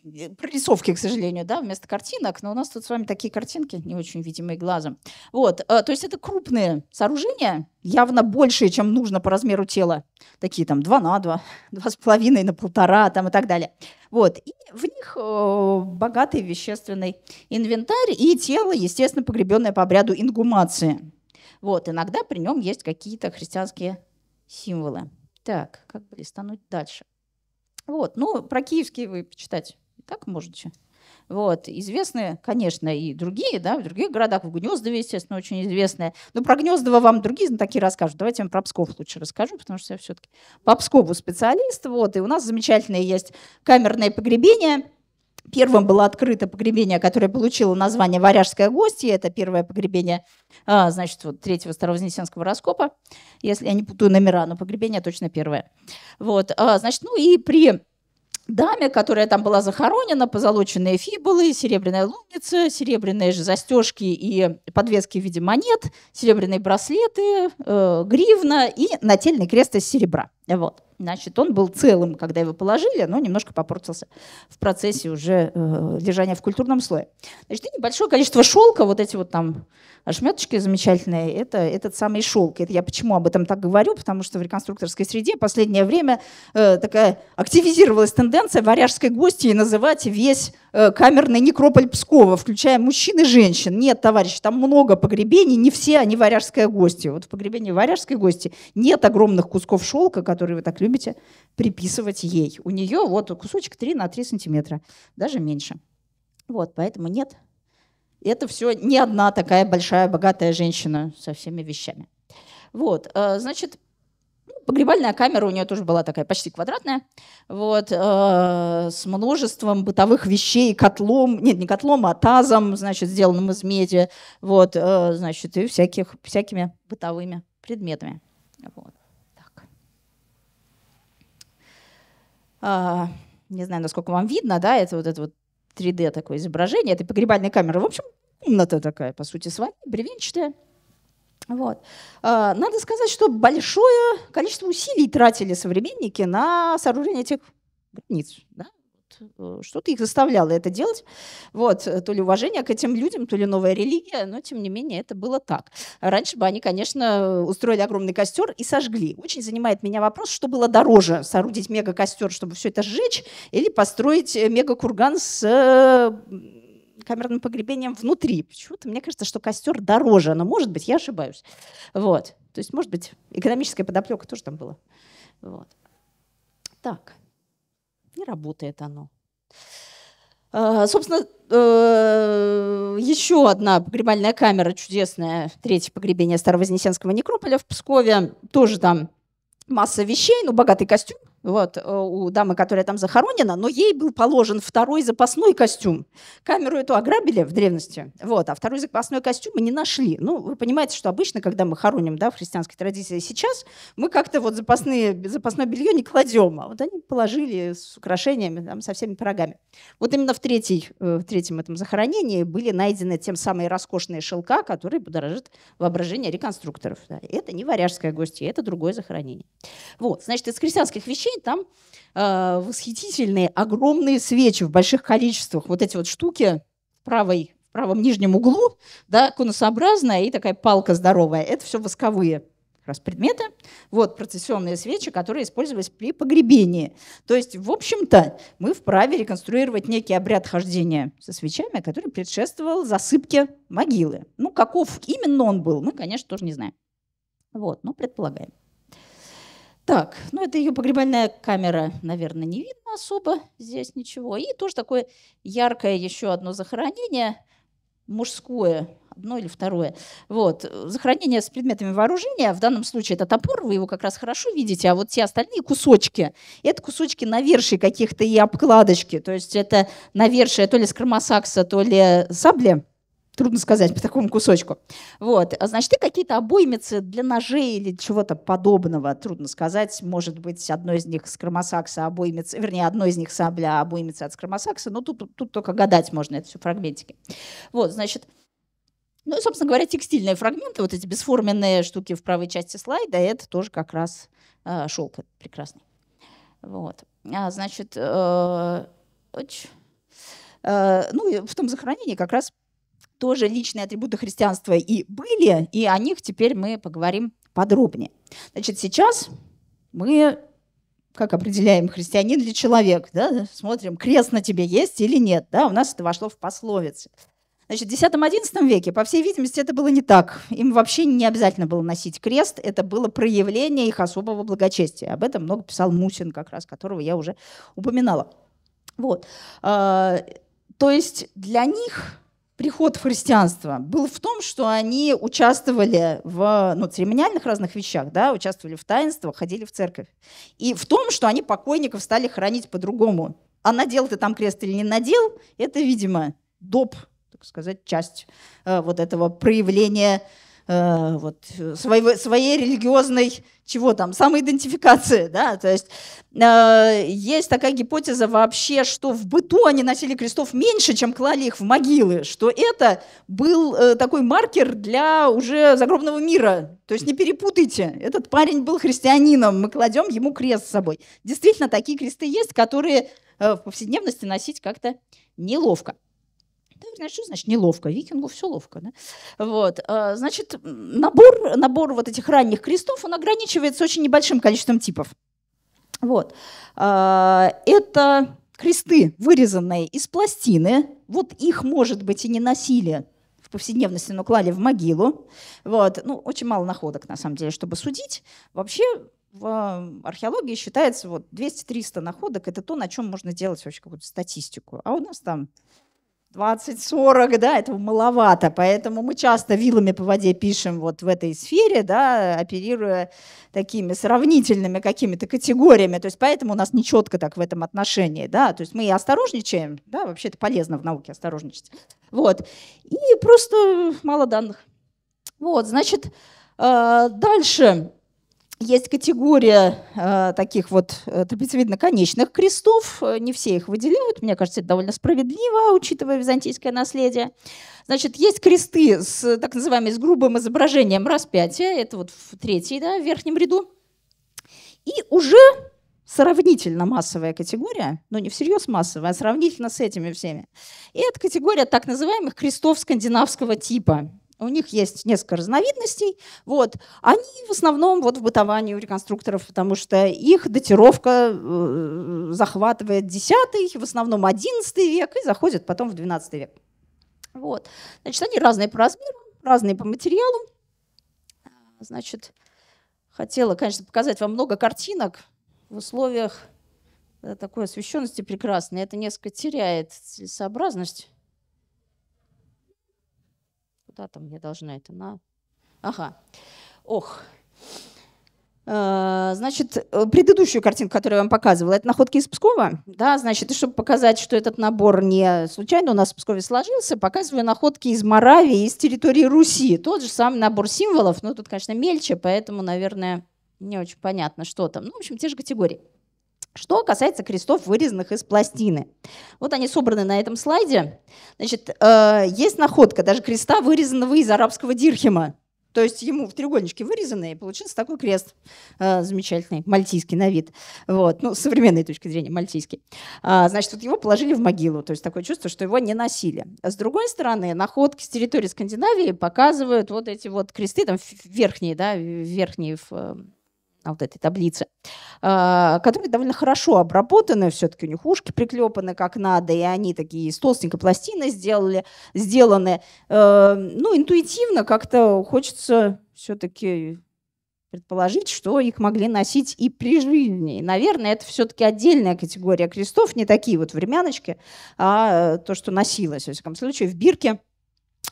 Э, прорисовки, к сожалению, да, вместо картинок, но у нас тут с вами такие картинки, не очень видимые глазом. Вот, э, то есть это крупные сооружения, явно большие, чем нужно по размеру тела. Такие там 2 на 2, половиной на полтора там и так далее. Вот, и в них э, богатый вещественный инвентарь и тело, естественно, погребенное по обряду ингумации. Вот, иногда при нем есть какие-то христианские символы. Так, как бы листануть дальше. Вот, ну, про киевские вы почитать и так можете. Вот. известные, конечно, и другие, да, в других городах, в Гнездове, естественно, очень известные. Но про Гнездово вам другие такие расскажут. Давайте я вам про Псков лучше расскажу, потому что я все-таки по Пскову специалист. Вот. И у нас замечательные есть камерные погребения – Первым было открыто погребение, которое получило название «Варяжское гостье». Это первое погребение, а, значит, вот третьего Старовознесенского раскопа. Если я не путаю номера, но погребение точно первое. Вот, а, значит, ну и при даме, которая там была захоронена, позолоченные фибулы, серебряная лунница, серебряные же застежки и подвески в виде монет, серебряные браслеты, э, гривна и нательный крест из серебра. Вот. Значит, он был целым, когда его положили, но немножко попортился в процессе уже э, лежания в культурном слое. Значит, и небольшое количество шелка, вот эти вот там ошметочки замечательные, это этот самый шелк. Это я почему об этом так говорю, потому что в реконструкторской среде в последнее время э, такая активизировалась тенденция варяжской гости и называть весь Э, камерный некрополь Пскова, включая мужчин и женщин. Нет, товарищи, там много погребений, не все они варяжские гости. Вот в погребении варяжской гости нет огромных кусков шелка, которые вы так любите приписывать ей. У нее вот кусочек 3 на 3 сантиметра, даже меньше. Вот, поэтому нет. Это все не одна такая большая богатая женщина со всеми вещами. Вот, э, значит, Погребальная камера у нее тоже была такая почти квадратная, вот, э, с множеством бытовых вещей, котлом, нет, не котлом, а тазом, значит, сделанным из меди, вот, э, значит, и всяких, всякими бытовыми предметами. Вот, так. А, не знаю, насколько вам видно, да, это вот это вот 3D такое изображение, это погребальная камера. В общем, комната такая, по сути, с вами, бревенчатая. Вот. А, надо сказать, что большое количество усилий тратили современники на сооружение этих границ. Да? Э, что-то их заставляло это делать. Вот. Э, то ли уважение к этим людям, то ли новая религия, но тем не менее это было так. Раньше бы они, конечно, устроили огромный костер и сожгли. Очень занимает меня вопрос, что было дороже, соорудить мега-костер, чтобы все это сжечь, или построить э, мега-курган с камерным погребением внутри. Почему-то мне кажется, что костер дороже, но может быть, я ошибаюсь. Вот. То есть, может быть, экономическая подоплека тоже там была. Вот. Так. Не работает оно. А, собственно, э, еще одна погребальная камера чудесная, третье погребение Старовознесенского некрополя в Пскове. Тоже там масса вещей, ну, богатый костюм, вот, э, у дамы, которая там захоронена, но ей был положен второй запасной костюм. Камеру эту ограбили в древности, вот, а второй запасной костюм мы не нашли. Ну, вы понимаете, что обычно, когда мы хороним да, в христианской традиции сейчас, мы как-то вот запасные, запасное белье не кладем, а вот они положили с украшениями, там, со всеми пирогами. Вот именно в, третий, э, в третьем этом захоронении были найдены тем самые роскошные шелка, которые подорожат воображение реконструкторов. Да. Это не варяжское гостья, это другое захоронение. Вот, значит, из христианских вещей и там э, восхитительные огромные свечи в больших количествах. Вот эти вот штуки в правой в правом нижнем углу, да, конусообразная и такая палка здоровая. Это все восковые раз предметы, вот процессионные свечи, которые использовались при погребении. То есть, в общем-то, мы вправе реконструировать некий обряд хождения со свечами, который предшествовал засыпке могилы. Ну, каков именно он был, мы, конечно, тоже не знаем. Вот, но предполагаем. Так, ну это ее погребальная камера, наверное, не видно особо здесь ничего. И тоже такое яркое еще одно захоронение, мужское, одно или второе. Вот. Захоронение с предметами вооружения, в данном случае это топор, вы его как раз хорошо видите, а вот те остальные кусочки, это кусочки навершей каких-то и обкладочки, то есть это навершие то ли с кромосакса, то ли сабли, Трудно сказать по такому кусочку. Вот. А значит, ты какие-то обоймицы для ножей или чего-то подобного. Трудно сказать. Может быть, одно из них с кромосакса обоймец, вернее, одно из них сабля обоймица от скромосакса. Но тут, тут только гадать можно, это все фрагментики. Вот, значит, ну и, собственно говоря, текстильные фрагменты, вот эти бесформенные штуки в правой части слайда, это тоже как раз э, шелк прекрасный. Вот. А, значит, э, очень э, ну, в том захоронении как раз тоже личные атрибуты христианства и были, и о них теперь мы поговорим подробнее. Значит, сейчас мы как определяем, христианин ли человек, да? смотрим, крест на тебе есть или нет, да, у нас это вошло в пословицы. Значит, в 10-11 веке, по всей видимости, это было не так. Им вообще не обязательно было носить крест, это было проявление их особого благочестия. Об этом много писал Мусин, как раз, которого я уже упоминала. Вот. А, то есть для них приход в христианство был в том, что они участвовали в ну, церемониальных разных вещах, да, участвовали в таинствах, ходили в церковь. И в том, что они покойников стали хранить по-другому. А надел ты там крест или не надел, это, видимо, доп, так сказать, часть э, вот этого проявления Э, вот, э, своего, своей религиозной чего там, самоидентификации, да, то есть э, есть такая гипотеза вообще, что в быту они носили крестов меньше, чем клали их в могилы, что это был э, такой маркер для уже загробного мира, то есть не перепутайте, этот парень был христианином, мы кладем ему крест с собой. Действительно, такие кресты есть, которые э, в повседневности носить как-то неловко. Да, значит, что значит неловко? Викингу все ловко. Да? Вот. А, значит, набор, набор вот этих ранних крестов, он ограничивается очень небольшим количеством типов. Вот. А, это кресты, вырезанные из пластины. Вот их, может быть, и не носили в повседневности, но клали в могилу. Вот. Ну, очень мало находок, на самом деле, чтобы судить. Вообще, в археологии считается вот 200-300 находок, это то, на чем можно делать вообще какую-то статистику. А у нас там 20-40, да, этого маловато, поэтому мы часто вилами по воде пишем вот в этой сфере, да, оперируя такими сравнительными какими-то категориями, то есть поэтому у нас нечетко так в этом отношении, да, то есть мы и осторожничаем, да, вообще это полезно в науке осторожничать, вот, и просто мало данных. Вот, значит, э, дальше есть категория э, таких вот э, трапециевидно-конечных крестов. Э, не все их выделяют. Мне кажется, это довольно справедливо, учитывая византийское наследие. Значит, есть кресты с так называемым с грубым изображением распятия. Это вот в третьей, да, в верхнем ряду. И уже сравнительно массовая категория, но не всерьез массовая, а сравнительно с этими всеми. И это категория так называемых крестов скандинавского типа. У них есть несколько разновидностей. Вот. Они в основном вот в бытовании у реконструкторов, потому что их датировка э, захватывает X, в основном XI век и заходит потом в XII век. Вот. Значит, они разные по размеру, разные по материалу. Значит, хотела, конечно, показать вам много картинок в условиях э, такой освещенности прекрасной. Это несколько теряет целесообразность куда там я должна это на... Ага. Ох. Э, значит, э, предыдущую картинку, которую я вам показывала, это находки из Пскова. Да, значит, и чтобы показать, что этот набор не случайно у нас в Пскове сложился, показываю находки из Моравии, из территории Руси. Тот же самый набор символов, но тут, конечно, мельче, поэтому, наверное, не очень понятно, что там. Ну, в общем, те же категории. Что касается крестов, вырезанных из пластины. Вот они собраны на этом слайде. Значит, э, есть находка даже креста, вырезанного из арабского дирхема. То есть ему в треугольничке вырезаны, и получился такой крест э, замечательный, мальтийский на вид. Вот. Ну, с современной точки зрения, мальтийский. А, значит, вот его положили в могилу. То есть такое чувство, что его не носили. А с другой стороны, находки с территории Скандинавии показывают вот эти вот кресты, там верхние, да, верхние в э, вот этой таблицы, а, которые довольно хорошо обработаны, все-таки у них ушки приклепаны как надо, и они такие из толстенькой пластины сделали, сделаны. Э, ну, интуитивно как-то хочется все-таки предположить, что их могли носить и при жизни. И, наверное, это все-таки отдельная категория крестов, не такие вот времяночки, а то, что носилось. В всяком случае, в бирке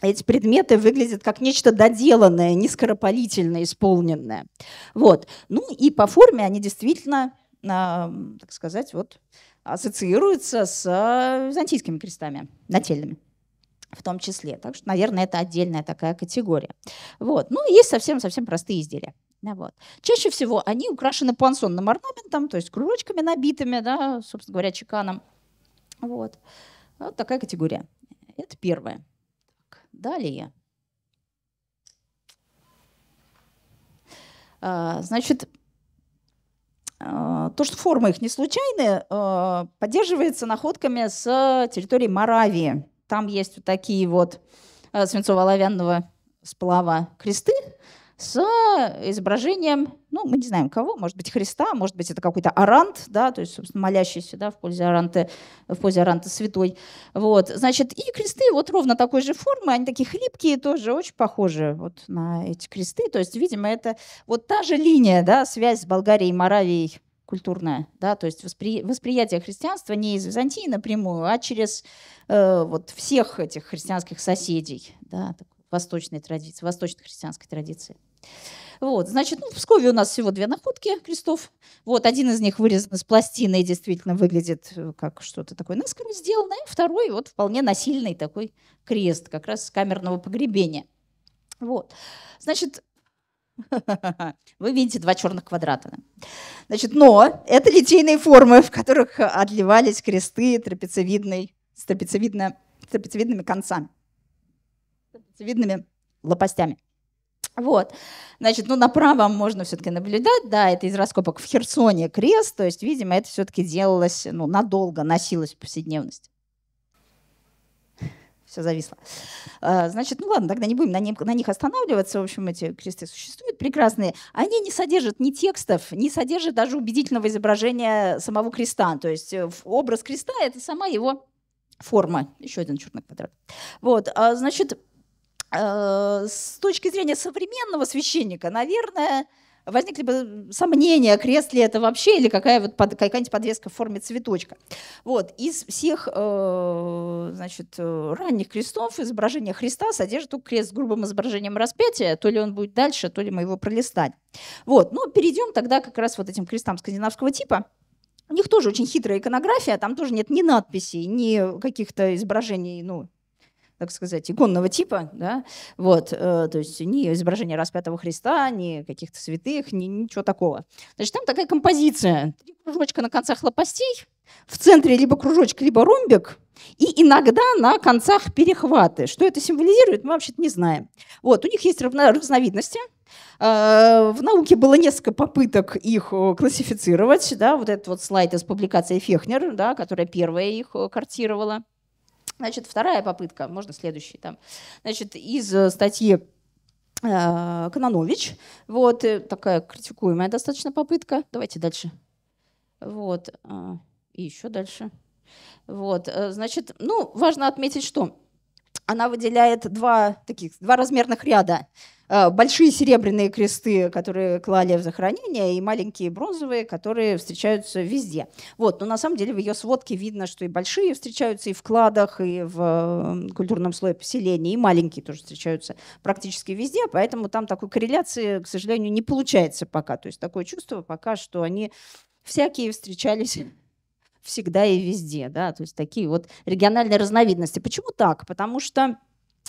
эти предметы выглядят как нечто доделанное, нескоропалительно исполненное. Вот. Ну и по форме они действительно, а, так сказать, вот, ассоциируются с а, византийскими крестами нательными в том числе. Так что, наверное, это отдельная такая категория. Вот. Ну, есть совсем-совсем простые изделия. Вот. Чаще всего они украшены пансонным орнаментом, то есть кружочками набитыми, да, собственно говоря, чеканом. Вот. вот такая категория. Это первое. Далее. А, значит, а, то, что формы их не случайны, а, поддерживается находками с территории Моравии. Там есть вот такие вот свинцово-оловянного сплава кресты, с изображением, ну, мы не знаем кого, может быть, Христа, может быть, это какой-то арант, да, то есть, собственно, молящийся, да, в пользе аранта, в позе аранта святой. Вот, значит, и кресты вот ровно такой же формы, они такие хлипкие тоже, очень похожи вот на эти кресты, то есть, видимо, это вот та же линия, да, связь с Болгарией и Моравией, культурная, да, то есть воспри, восприятие христианства не из Византии напрямую, а через э, вот всех этих христианских соседей, да, такое восточной традиции, восточно-христианской традиции. Вот, значит, ну, в Пскове у нас всего две находки крестов. Вот, один из них вырезан из пластины и действительно выглядит э, как что-то такое наскоро сделанное. Второй вот вполне насильный такой крест, как раз с камерного погребения. Вот, значит, вы видите два черных квадрата. Значит, но это литейные формы, в которых отливались кресты трапециевидной, с трапециевидно, трапециевидными концами с видными лопастями. Вот. Значит, ну, на правом можно все-таки наблюдать, да, это из раскопок в Херсоне крест, то есть, видимо, это все-таки делалось, ну, надолго носилось в повседневности. Все зависло. А, значит, ну ладно, тогда не будем на, на них останавливаться. В общем, эти кресты существуют прекрасные. Они не содержат ни текстов, не содержат даже убедительного изображения самого креста. То есть э, образ креста — это сама его форма. Еще один черный квадрат. Вот, а, значит, Э, с точки зрения современного священника, наверное, возникли бы сомнения, крест ли это вообще или какая вот под, какая-нибудь подвеска в форме цветочка. Вот. Из всех э, значит, э, ранних крестов изображение Христа содержит только крест с грубым изображением распятия, то ли он будет дальше, то ли мы его пролистать. Вот. Но перейдем тогда как раз вот этим крестам скандинавского типа. У них тоже очень хитрая иконография, а там тоже нет ни надписей, ни каких-то изображений, ну, так сказать, иконного типа, да, вот, э, то есть ни изображение распятого Христа, ни каких-то святых, ни ничего такого. Значит, там такая композиция. Три кружочка на концах лопастей, в центре либо кружочек, либо ромбик, и иногда на концах перехваты. Что это символизирует, мы вообще-то не знаем. Вот, у них есть разновидности. Э, в науке было несколько попыток их э, классифицировать. Да, вот этот вот слайд из публикации Фехнер, да, которая первая их э, картировала. Значит, вторая попытка, можно следующий там. Значит, из э, статьи э, Кононович. Вот э, такая критикуемая достаточно попытка. Давайте дальше. Вот. А, и еще дальше. Вот. Э, значит, ну, важно отметить, что она выделяет два таких, два размерных ряда. Э, большие серебряные кресты, которые клали в захоронение, и маленькие бронзовые, которые встречаются везде. Вот. Но на самом деле в ее сводке видно, что и большие встречаются и в кладах, и в культурном слое поселения, и маленькие тоже встречаются практически везде, поэтому там такой корреляции, к сожалению, не получается пока. То есть такое чувство пока, что они всякие встречались всегда и везде, да, то есть такие вот региональные разновидности. Почему так? Потому что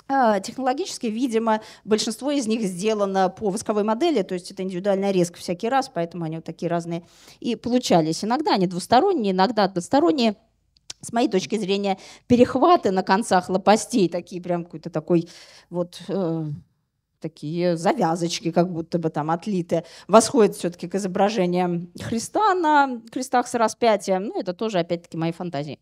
а, технологически, видимо, большинство из них сделано по восковой модели, то есть это индивидуальная резка всякий раз, поэтому они вот такие разные и получались. Иногда они двусторонние, иногда односторонние с моей точки зрения, перехваты на концах лопастей, такие прям какой-то такой вот э, такие завязочки, как будто бы там отлиты, восходит все-таки к изображениям Христа на крестах с распятием. Ну, это тоже, опять-таки, мои фантазии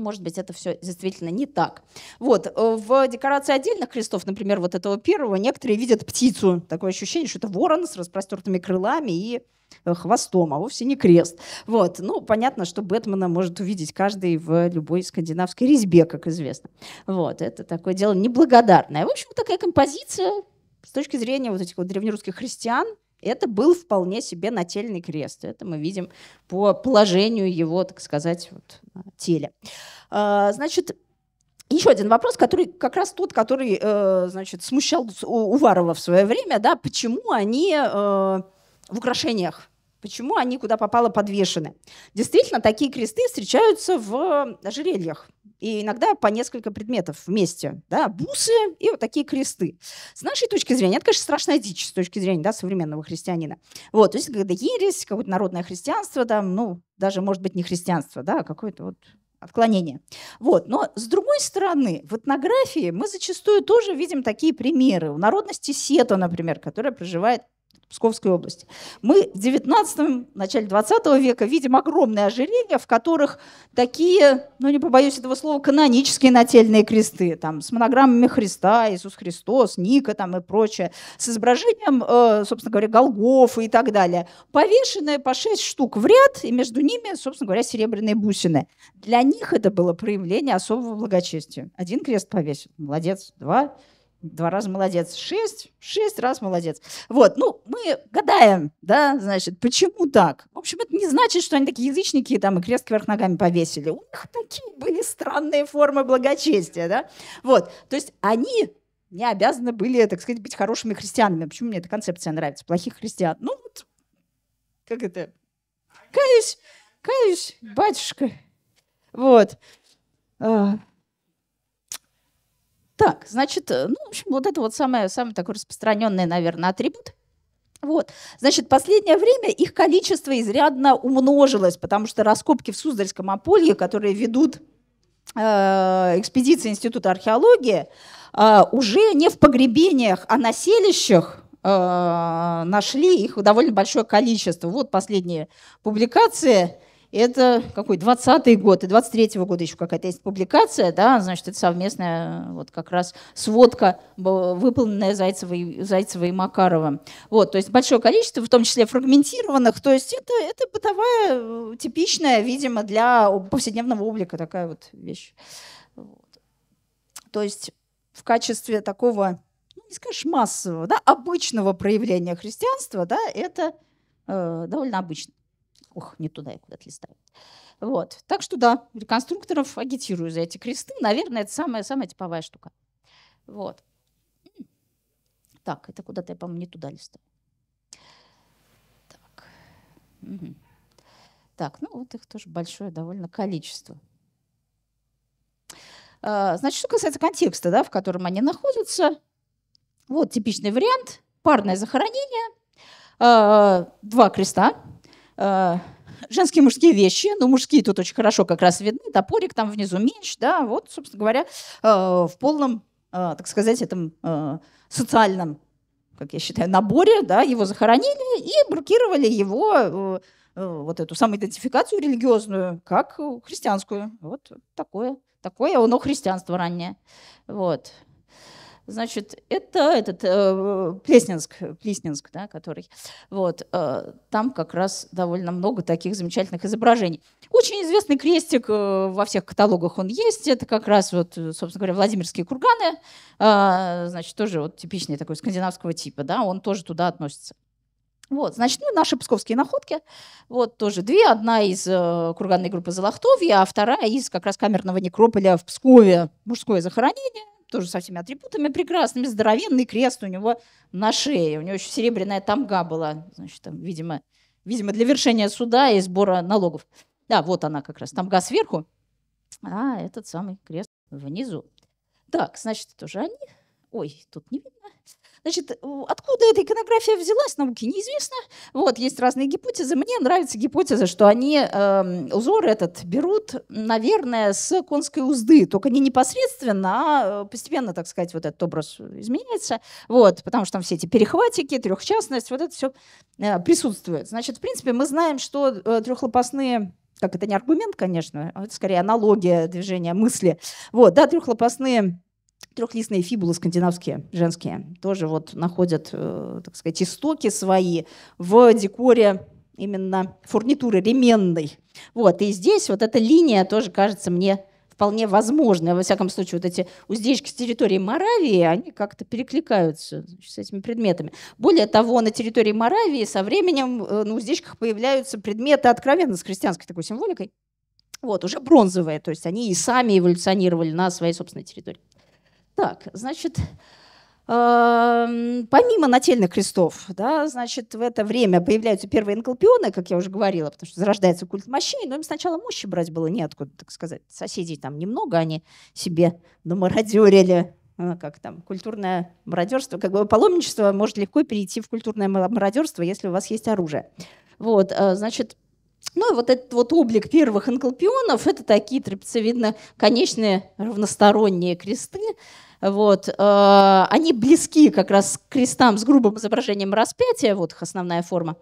может быть, это все действительно не так. Вот, э, в декорации отдельных крестов, например, вот этого первого, некоторые видят птицу. Такое ощущение, что это ворон с распростертыми крылами и э, хвостом, а вовсе не крест. Вот. Ну, понятно, что Бэтмена может увидеть каждый в любой скандинавской резьбе, как известно. Вот. Это такое дело неблагодарное. В общем, такая композиция с точки зрения вот этих вот древнерусских христиан, это был вполне себе нательный крест. Это мы видим по положению его, так сказать, вот, теля. А, значит, еще один вопрос, который как раз тот, который, э, значит, смущал Уварова в свое время, да, почему они э, в украшениях почему они куда попало подвешены. Действительно, такие кресты встречаются в э, ожерельях. И иногда по несколько предметов вместе. Да? Бусы и вот такие кресты. С нашей точки зрения, это, конечно, страшная дичь с точки зрения да, современного христианина. Вот, то есть когда ересь, какое-то народное христианство, там, ну, даже, может быть, не христианство, да, а какое-то вот отклонение. Вот. Но с другой стороны, в этнографии мы зачастую тоже видим такие примеры. У народности Сето, например, которая проживает Псковской области. Мы в 19 начале 20 века видим огромные ожерелья, в которых такие, ну не побоюсь этого слова, канонические нательные кресты, там, с монограммами Христа, Иисус Христос, Ника там, и прочее, с изображением, э, собственно говоря, голгов и так далее, повешенные по 6 штук в ряд, и между ними, собственно говоря, серебряные бусины. Для них это было проявление особого благочестия. Один крест повесил, молодец, два – два раза молодец, шесть, шесть раз молодец. Вот, ну, мы гадаем, да, значит, почему так? В общем, это не значит, что они такие язычники, там, и крест кверх ногами повесили. У них такие были странные формы благочестия, да. Вот, то есть они не обязаны были, так сказать, быть хорошими христианами. Почему мне эта концепция нравится? Плохих христиан. Ну, вот, как это? Каюсь, каюсь, батюшка. Вот. А, так, значит, э, ну, в общем, вот это вот самое, самый такой распространенный, наверное, атрибут. Вот. Значит, последнее время их количество изрядно умножилось, потому что раскопки в Суздальском Аполье, которые ведут э, экспедиции Института археологии, э, уже не в погребениях, а на селищах нашли их довольно большое количество. Вот последние публикации – это какой, 20-й год и 23-го года еще какая-то есть публикация, да, значит, это совместная вот как раз сводка, выполненная Зайцевой, Зайцевой и Макаровым. Вот, то есть большое количество, в том числе фрагментированных, то есть это, это бытовая, типичная, видимо, для повседневного облика такая вот вещь. Вот. То есть в качестве такого, ну, не скажешь массового, да, обычного проявления христианства, да, это э, довольно обычно. Ох, не туда я куда-то листаю. Вот. Так что да, реконструкторов агитирую за эти кресты. Наверное, это самая, самая типовая штука. Вот. Так, это куда-то я, по-моему, не туда листаю. Так. Угу. Так, ну вот их тоже большое довольно количество. А, значит, что касается контекста, да, в котором они находятся, вот типичный вариант. Парное захоронение, а, два креста, Э, женские мужские вещи, ну, мужские тут очень хорошо как раз видны, топорик там внизу, меч, да, вот, собственно говоря, э, в полном, э, так сказать, этом социальном, как я считаю, наборе, да, его захоронили и брукировали его вот эту самоидентификацию религиозную, как христианскую. Вот такое. Такое оно христианство раннее. Вот. Значит, это этот э, Плесненск, Плесненск, да, который. Вот, э, там как раз довольно много таких замечательных изображений. Очень известный крестик э, во всех каталогах он есть. Это как раз вот, собственно говоря, Владимирские курганы, э, значит, тоже вот типичный такой скандинавского типа, да, он тоже туда относится. Вот, значит, ну, наши псковские находки. Вот тоже две. Одна из э, курганной группы Золотовья, а вторая из как раз камерного некрополя в Пскове. Мужское захоронение тоже со всеми атрибутами прекрасными, здоровенный крест у него на шее. У него еще серебряная тамга была, значит, там, видимо, видимо, для вершения суда и сбора налогов. Да, вот она как раз, тамга сверху, а этот самый крест внизу. Так, значит, это уже они. Ой, тут не видно. Значит, э, откуда эта иконография взялась науке, неизвестно. Вот, есть разные гипотезы. Мне нравится гипотеза, что они э, узор этот берут, наверное, с конской узды, только не непосредственно, а э, постепенно, так сказать, вот этот образ изменяется. Вот, потому что там все эти перехватики, трехчастность, вот это все э, присутствует. Значит, в принципе, мы знаем, что э, трехлопастные как это не аргумент, конечно, а это скорее аналогия движения мысли. Вот, да, трехлопастные Трехлистные фибулы скандинавские, женские, тоже вот находят, э, так сказать, истоки свои в декоре именно фурнитуры ременной. Вот, и здесь вот эта линия тоже кажется мне вполне возможной Во всяком случае, вот эти уздечки с территории Моравии, они как-то перекликаются с этими предметами. Более того, на территории Моравии со временем э, на уздечках появляются предметы откровенно с христианской такой символикой. Вот, уже бронзовые, то есть они и сами эволюционировали на своей собственной территории. Так, значит, эм, Помимо нательных крестов, да, значит, в это время появляются первые энколпионы, как я уже говорила, потому что зарождается культ мощей, но им сначала мощи брать было неоткуда, так сказать. Соседей там немного, они себе домародерили, а, как там, культурное мародерство, как бы паломничество может легко перейти в культурное мародерство, если у вас есть оружие. Вот, э, значит, ну и вот этот вот облик первых энколпионов – это такие трапециевидно-конечные равносторонние кресты, вот. А, они близки как раз к крестам с грубым изображением распятия, вот их основная форма.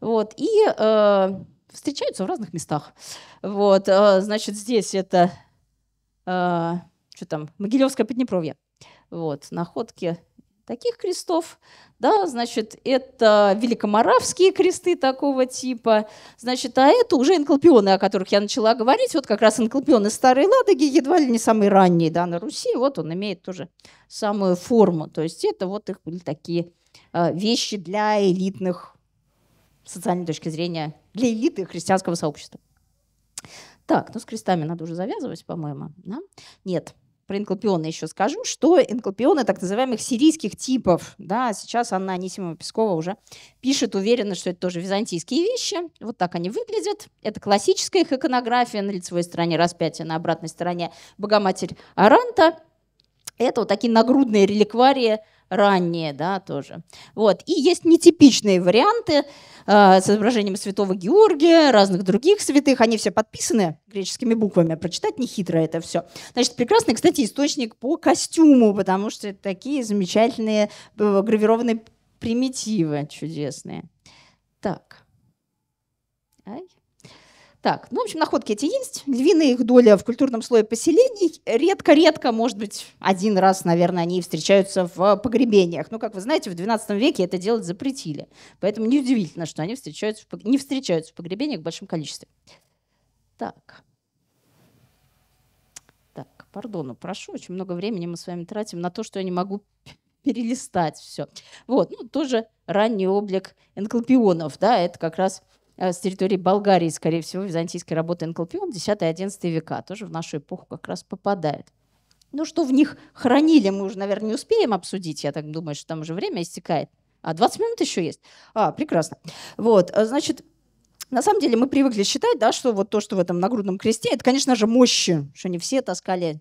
Вот. И а, встречаются в разных местах. Вот. А, значит, здесь это что там, Могилевское Поднепровье. Вот, находки таких крестов. Да, значит, это великоморавские кресты такого типа. Значит, а это уже инклопионы, о которых я начала говорить. Вот как раз инклопионы Старой Ладоги, едва ли не самые ранние да, на Руси. Вот он имеет тоже самую форму. То есть это вот их были такие а, вещи для элитных, с социальной точки зрения, для элиты христианского сообщества. Так, ну с крестами надо уже завязывать, по-моему. Да? Нет, про энклопионы еще скажу, что энклопионы так называемых сирийских типов. Да, сейчас Анна Анисимова Пескова уже пишет уверенно, что это тоже византийские вещи. Вот так они выглядят. Это классическая их иконография на лицевой стороне распятия, на обратной стороне Богоматерь Аранта – это вот такие нагрудные реликварии ранние, да, тоже. Вот. И есть нетипичные варианты э, с изображением святого Георгия, разных других святых. Они все подписаны греческими буквами. Прочитать нехитро это все. Значит, прекрасный, кстати, источник по костюму, потому что такие замечательные э, гравированные примитивы чудесные. Так. Ай. Так, ну, в общем, находки эти есть. Львиная их доля в культурном слое поселений. Редко-редко, может быть, один раз, наверное, они встречаются в э, погребениях. Но, как вы знаете, в XII веке это делать запретили. Поэтому неудивительно, что они встречаются в, не встречаются в погребениях в большом количестве. Так. Так, пардону, прошу, очень много времени мы с вами тратим на то, что я не могу перелистать все. Вот, ну, тоже ранний облик энклопионов, да, это как раз Э, с территории Болгарии, скорее всего, византийской работы Энколпион, 10-11 века, тоже в нашу эпоху как раз попадает. Ну, что в них хранили, мы уже, наверное, не успеем обсудить, я так думаю, что там уже время истекает. А, 20 минут еще есть? А, прекрасно. Вот, э, значит, на самом деле мы привыкли считать, да, что вот то, что в этом нагрудном кресте, это, конечно же, мощи, что не все таскали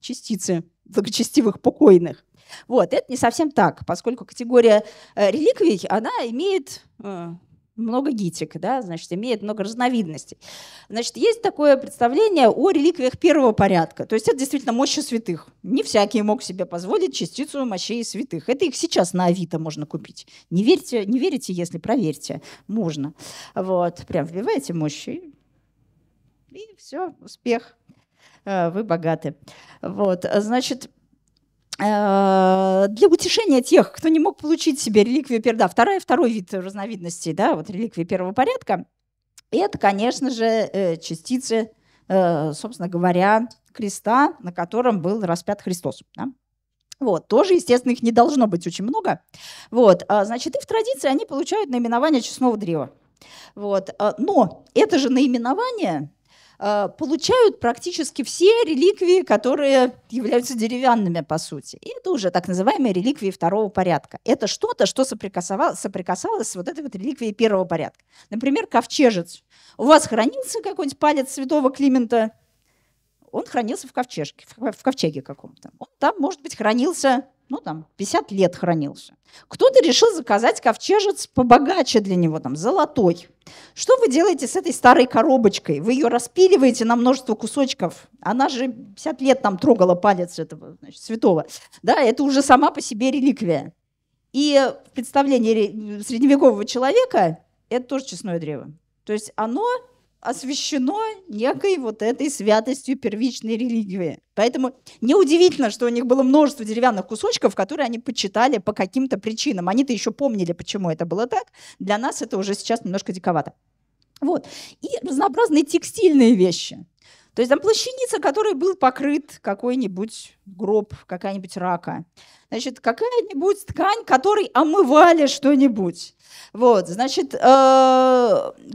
частицы благочестивых покойных. Вот, это не совсем так, поскольку категория э, реликвий, она имеет много гитик, да, значит, имеет много разновидностей. Значит, есть такое представление о реликвиях первого порядка. То есть это действительно мощи святых. Не всякий мог себе позволить частицу мощей святых. Это их сейчас на Авито можно купить. Не верите? не верите, если проверьте. Можно. Вот, прям вбиваете мощи, и все, успех э, вы богаты. Вот, значит, Э, для утешения тех, кто не мог получить себе реликвию перда, вторая, второй вид разновидностей, да, вот реликвии первого порядка, это, конечно же, э, частицы, э, собственно говоря, креста, на котором был распят Христос. Да? Вот, тоже, естественно, их не должно быть очень много. Вот, а, значит, и в традиции они получают наименование честного древа. Вот. А, но это же наименование Э, получают практически все реликвии, которые являются деревянными, по сути. И это уже так называемые реликвии второго порядка. Это что-то, что соприкасалось, соприкасалось с вот этой вот реликвией первого порядка. Например, ковчежец. У вас хранится какой-нибудь палец святого Климента? Он хранился в ковчежке, в ковчеге каком-то. Он там, может быть, хранился ну, там, 50 лет хранился. Кто-то решил заказать ковчежец побогаче для него, там, золотой. Что вы делаете с этой старой коробочкой? Вы ее распиливаете на множество кусочков. Она же 50 лет там трогала палец этого значит, святого. Да, это уже сама по себе реликвия. И в представлении средневекового человека это тоже честное древо. То есть оно освящено некой вот этой святостью первичной религии. Поэтому неудивительно, что у них было множество деревянных кусочков, которые они почитали по каким-то причинам. Они-то еще помнили, почему это было так. Для нас это уже сейчас немножко диковато. Вот. И разнообразные текстильные вещи. То есть там плащаница, которой был покрыт какой-нибудь гроб, какая-нибудь рака. Значит, какая-нибудь ткань, которой омывали что-нибудь. Вот, значит, э,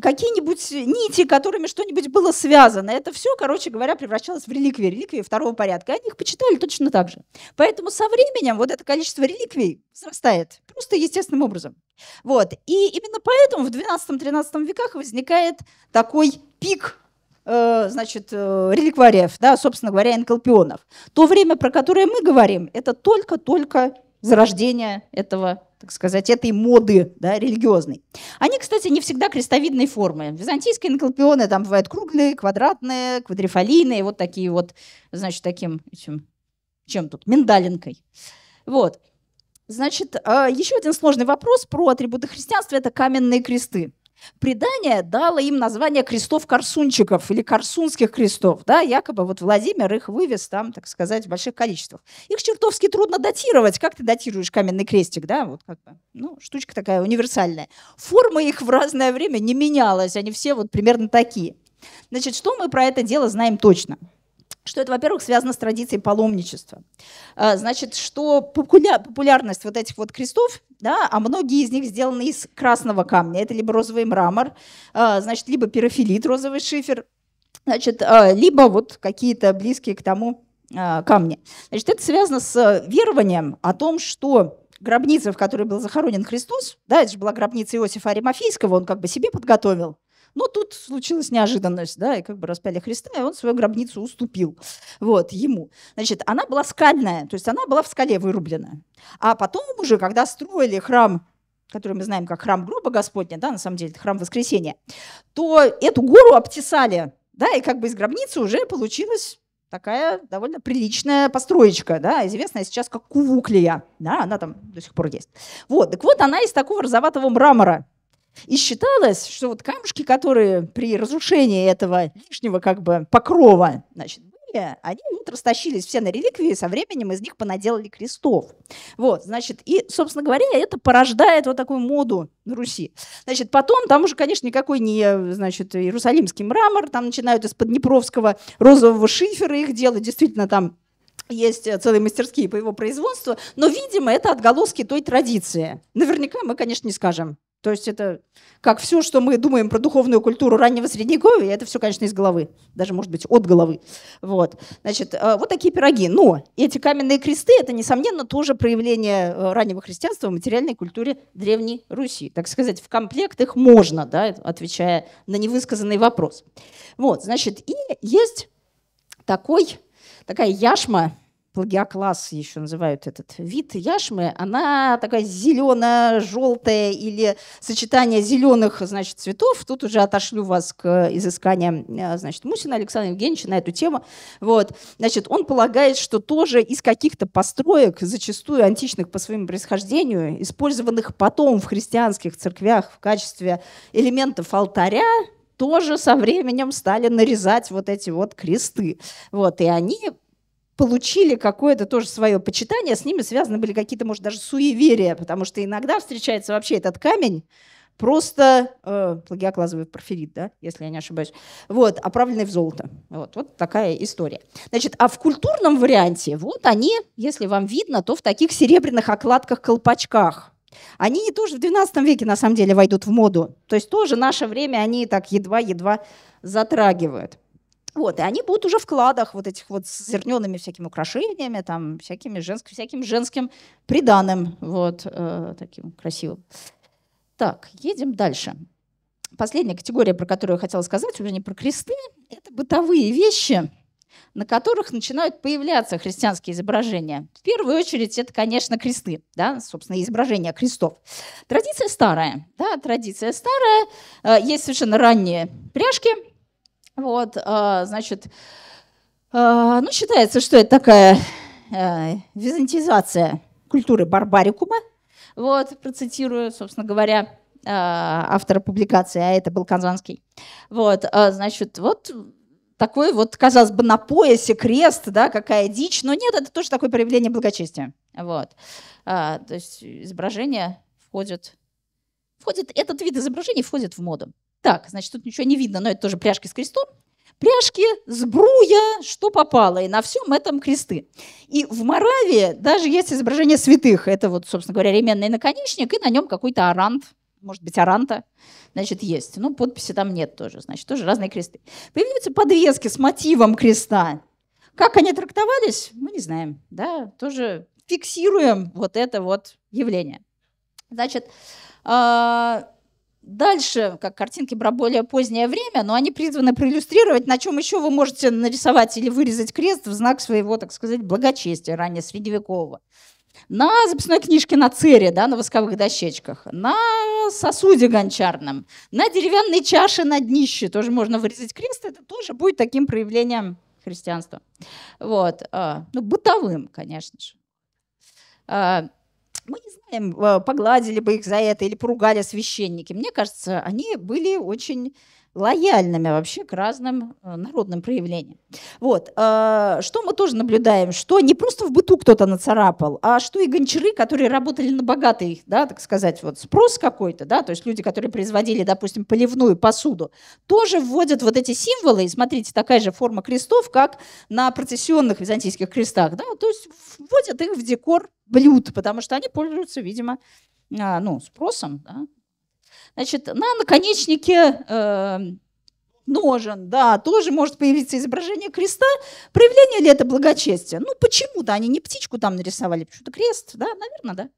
какие-нибудь нити, которыми что-нибудь было связано. Это все, короче говоря, превращалось в реликвии, реликвии второго порядка. Они их почитали точно так же. Поэтому со временем вот это количество реликвий возрастает, просто естественным образом. Вот. И именно поэтому в 12-13 веках возникает такой пик Э, значит, э, реликвариев, да, собственно говоря, энкалпионов. То время, про которое мы говорим, это только-только зарождение этого так сказать, этой моды да, религиозной. Они, кстати, не всегда крестовидной формы. Византийские энкалпионы там бывают круглые, квадратные, квадрифолийные, вот такие вот, значит, таким этим, чем тут, миндалинкой. Вот. Значит, а, еще один сложный вопрос про атрибуты христианства – это каменные кресты. Предание дало им название крестов-корсунчиков или корсунских крестов. Да? Якобы вот Владимир их вывез там, так сказать, в больших количествах. Их чертовски трудно датировать. Как ты датируешь каменный крестик? Да? Вот как бы, ну, штучка такая универсальная. Форма их в разное время не менялась. Они все вот примерно такие. Значит, что мы про это дело знаем точно? что это, во-первых, связано с традицией паломничества. А, значит, что популя- популярность вот этих вот крестов да, а многие из них сделаны из красного камня. Это либо розовый мрамор, а, значит, либо пирофилит, розовый шифер, значит, а, либо вот какие-то близкие к тому а, камни. Значит, это связано с э, верованием о том, что гробница, в которой был захоронен Христос, да, это же была гробница Иосифа Аримафийского, он как бы себе подготовил, но ну, тут случилась неожиданность, да, и как бы распяли Христа, и он свою гробницу уступил вот, ему. Значит, она была скальная, то есть она была в скале вырублена. А потом уже, когда строили храм который мы знаем как храм гроба Господня, да, на самом деле это храм воскресения, то эту гору обтесали, да, и как бы из гробницы уже получилась такая довольно приличная построечка, да, известная сейчас как Кувуклия, да, она там до сих пор есть. Вот, так вот, она из такого розоватого мрамора, и считалось, что вот камушки, которые при разрушении этого лишнего как бы покрова, значит, были, они вот растащились все на реликвии, со временем из них понаделали крестов. Вот, значит, и, собственно говоря, это порождает вот такую моду на Руси. Значит, потом там уже, конечно, никакой не, значит, иерусалимский мрамор, там начинают из-под Днепровского розового шифера их делать, действительно там есть целые мастерские по его производству, но, видимо, это отголоски той традиции. Наверняка мы, конечно, не скажем, то есть это как все, что мы думаем про духовную культуру раннего средневековья, это все, конечно, из головы, даже, может быть, от головы. Вот, Значит, э, вот такие пироги. Но эти каменные кресты – это, несомненно, тоже проявление э, раннего христианства в материальной культуре Древней Руси. Так сказать, в комплект их можно, да, э, отвечая на невысказанный вопрос. Вот, значит, и есть такой, такая яшма, плагиокласс еще называют этот вид яшмы, она такая зелено-желтая или сочетание зеленых, значит, цветов. Тут уже отошлю вас к изысканиям, э, значит, Мусина Александра Евгеньевича на эту тему. Вот. Значит, он полагает, что тоже из каких-то построек, зачастую античных по своему происхождению, использованных потом в христианских церквях в качестве элементов алтаря, тоже со временем стали нарезать вот эти вот кресты. Вот, и они получили какое-то тоже свое почитание, с ними связаны были какие-то, может, даже суеверия, потому что иногда встречается вообще этот камень, просто э, плагиоклазовый порфирит, да, если я не ошибаюсь, вот, оправленный в золото. Вот, вот такая история. Значит, а в культурном варианте, вот они, если вам видно, то в таких серебряных окладках-колпачках. Они тоже в XII веке, на самом деле, войдут в моду. То есть тоже наше время они так едва-едва затрагивают. Вот, и они будут уже в кладах вот этих вот с зерненными всякими украшениями, там, всякими женскими всяким женским приданым, вот, э, таким красивым. Так, едем дальше. Последняя категория, про которую я хотела сказать, уже не про кресты, это бытовые вещи, на которых начинают появляться христианские изображения. В первую очередь это, конечно, кресты, да, собственно, изображения крестов. Традиция старая, да, традиция старая. Э, есть совершенно ранние пряжки, вот, а, значит, а, ну, считается, что это такая э, византизация культуры барбарикума. Вот, процитирую, собственно говоря, а, автора публикации, а это был Канзанский. Вот, значит, вот такой вот, казалось бы, на поясе крест, да, какая дичь, но нет, это тоже такое проявление благочестия. Вот. А, то есть изображение входит, входит, этот вид изображений входит в моду. Так, значит, тут ничего не видно, но это тоже пряжки с крестом. Пряжки, сбруя, что попало, и на всем этом кресты. И в Моравии даже есть изображение святых. Это вот, собственно говоря, ременный наконечник, и на нем какой-то арант, может быть, аранта, значит, есть. Ну, подписи там нет тоже, значит, тоже разные кресты. Появляются подвески с мотивом креста. Как они трактовались, мы не знаем, да, тоже фиксируем вот это вот явление. Значит, а, Дальше, как картинки про более позднее время, но они призваны проиллюстрировать, на чем еще вы можете нарисовать или вырезать крест в знак своего, так сказать, благочестия ранее средневекового. На записной книжке на цире, да, на восковых дощечках, на сосуде гончарном, на деревянной чаше на днище тоже можно вырезать крест, это тоже будет таким проявлением христианства. Вот. А, ну, бытовым, конечно же. А, мы не знаем, э, погладили бы их за это или поругали священники. Мне кажется, они были очень лояльными вообще к разным э, народным проявлениям. Вот. Э, что мы тоже наблюдаем, что не просто в быту кто-то нацарапал, а что и гончары, которые работали на богатый, да, так сказать, вот спрос какой-то, да, то есть люди, которые производили, допустим, поливную посуду, тоже вводят вот эти символы, и смотрите, такая же форма крестов, как на процессионных византийских крестах, да, то есть вводят их в декор блюд, потому что они пользуются, видимо, э, ну, спросом, да, Значит, на наконечнике э, ножен, да, тоже может появиться изображение креста. Проявление ли это благочестия? Ну, почему-то они не птичку там нарисовали, почему-то крест, да, наверное, да.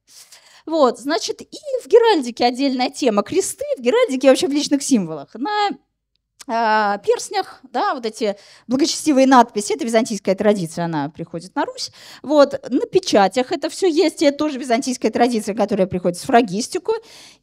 Вот, значит, и в Геральдике отдельная тема. Кресты в Геральдике вообще в личных символах. На а, перстнях, да, вот эти благочестивые надписи, это византийская традиция, она приходит на Русь, вот, на печатях это все есть, и это тоже византийская традиция, которая приходит в фрагистику,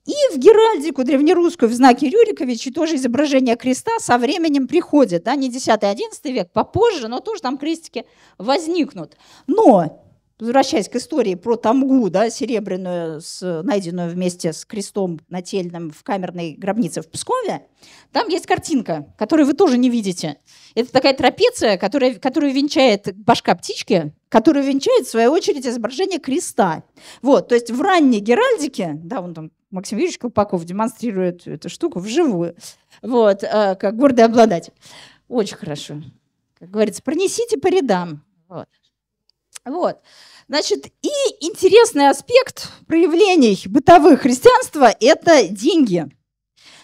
и в геральдику древнерусскую в знаке Рюриковича тоже изображение креста со временем приходит, да, не 10-11 век, попозже, но тоже там крестики возникнут. Но возвращаясь к истории про тамгу, да, серебряную, с, найденную вместе с крестом нательным в камерной гробнице в Пскове, там есть картинка, которую вы тоже не видите. Это такая трапеция, которая, которую венчает башка птички, которую венчает, в свою очередь, изображение креста. Вот, то есть в ранней Геральдике, да, он там Максим Юрьевич Колпаков демонстрирует эту штуку вживую, вот, э, как гордый обладатель. Очень хорошо. Как говорится, пронесите по рядам. Вот. Вот. Значит, и интересный аспект проявлений бытовых христианства – это деньги.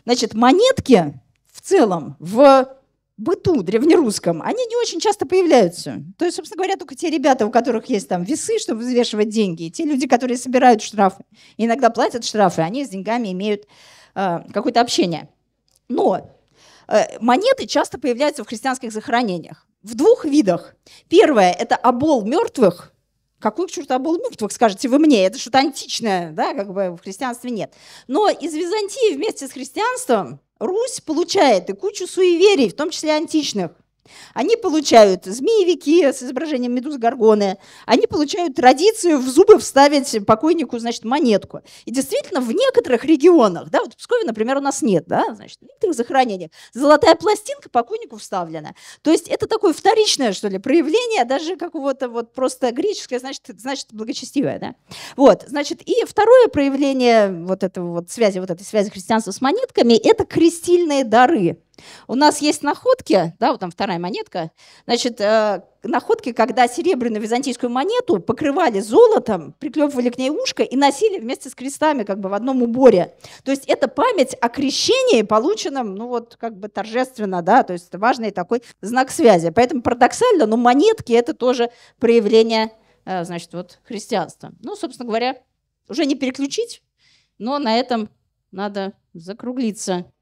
Значит, монетки в целом в быту древнерусском, они не очень часто появляются. То есть, собственно говоря, только те ребята, у которых есть там весы, чтобы взвешивать деньги, и те люди, которые собирают штрафы, иногда платят штрафы, они с деньгами имеют э, какое-то общение. Но э, монеты часто появляются в христианских захоронениях в двух видах. Первое – это обол мертвых. Какой к черту обол мертвых, скажете вы мне? Это что-то античное, да, как бы в христианстве нет. Но из Византии вместе с христианством Русь получает и кучу суеверий, в том числе античных. Они получают змеевики с изображением медуз гаргоны Они получают традицию в зубы вставить покойнику, значит, монетку. И действительно, в некоторых регионах, да, вот в Пскове, например, у нас нет, да, значит, в некоторых захоронениях золотая пластинка покойнику вставлена. То есть это такое вторичное, что ли, проявление даже какого-то вот просто греческое, значит, значит благочестивое, да. Вот, значит, и второе проявление вот этого вот связи, вот этой связи христианства с монетками – это крестильные дары. У нас есть находки, да, вот там вторая монетка, значит, э, находки, когда серебряную византийскую монету покрывали золотом, приклепывали к ней ушко и носили вместе с крестами как бы в одном уборе. То есть это память о крещении, полученном, ну вот как бы торжественно, да, то есть это важный такой знак связи. Поэтому парадоксально, но монетки это тоже проявление, э, значит, вот христианства. Ну, собственно говоря, уже не переключить, но на этом надо закруглиться.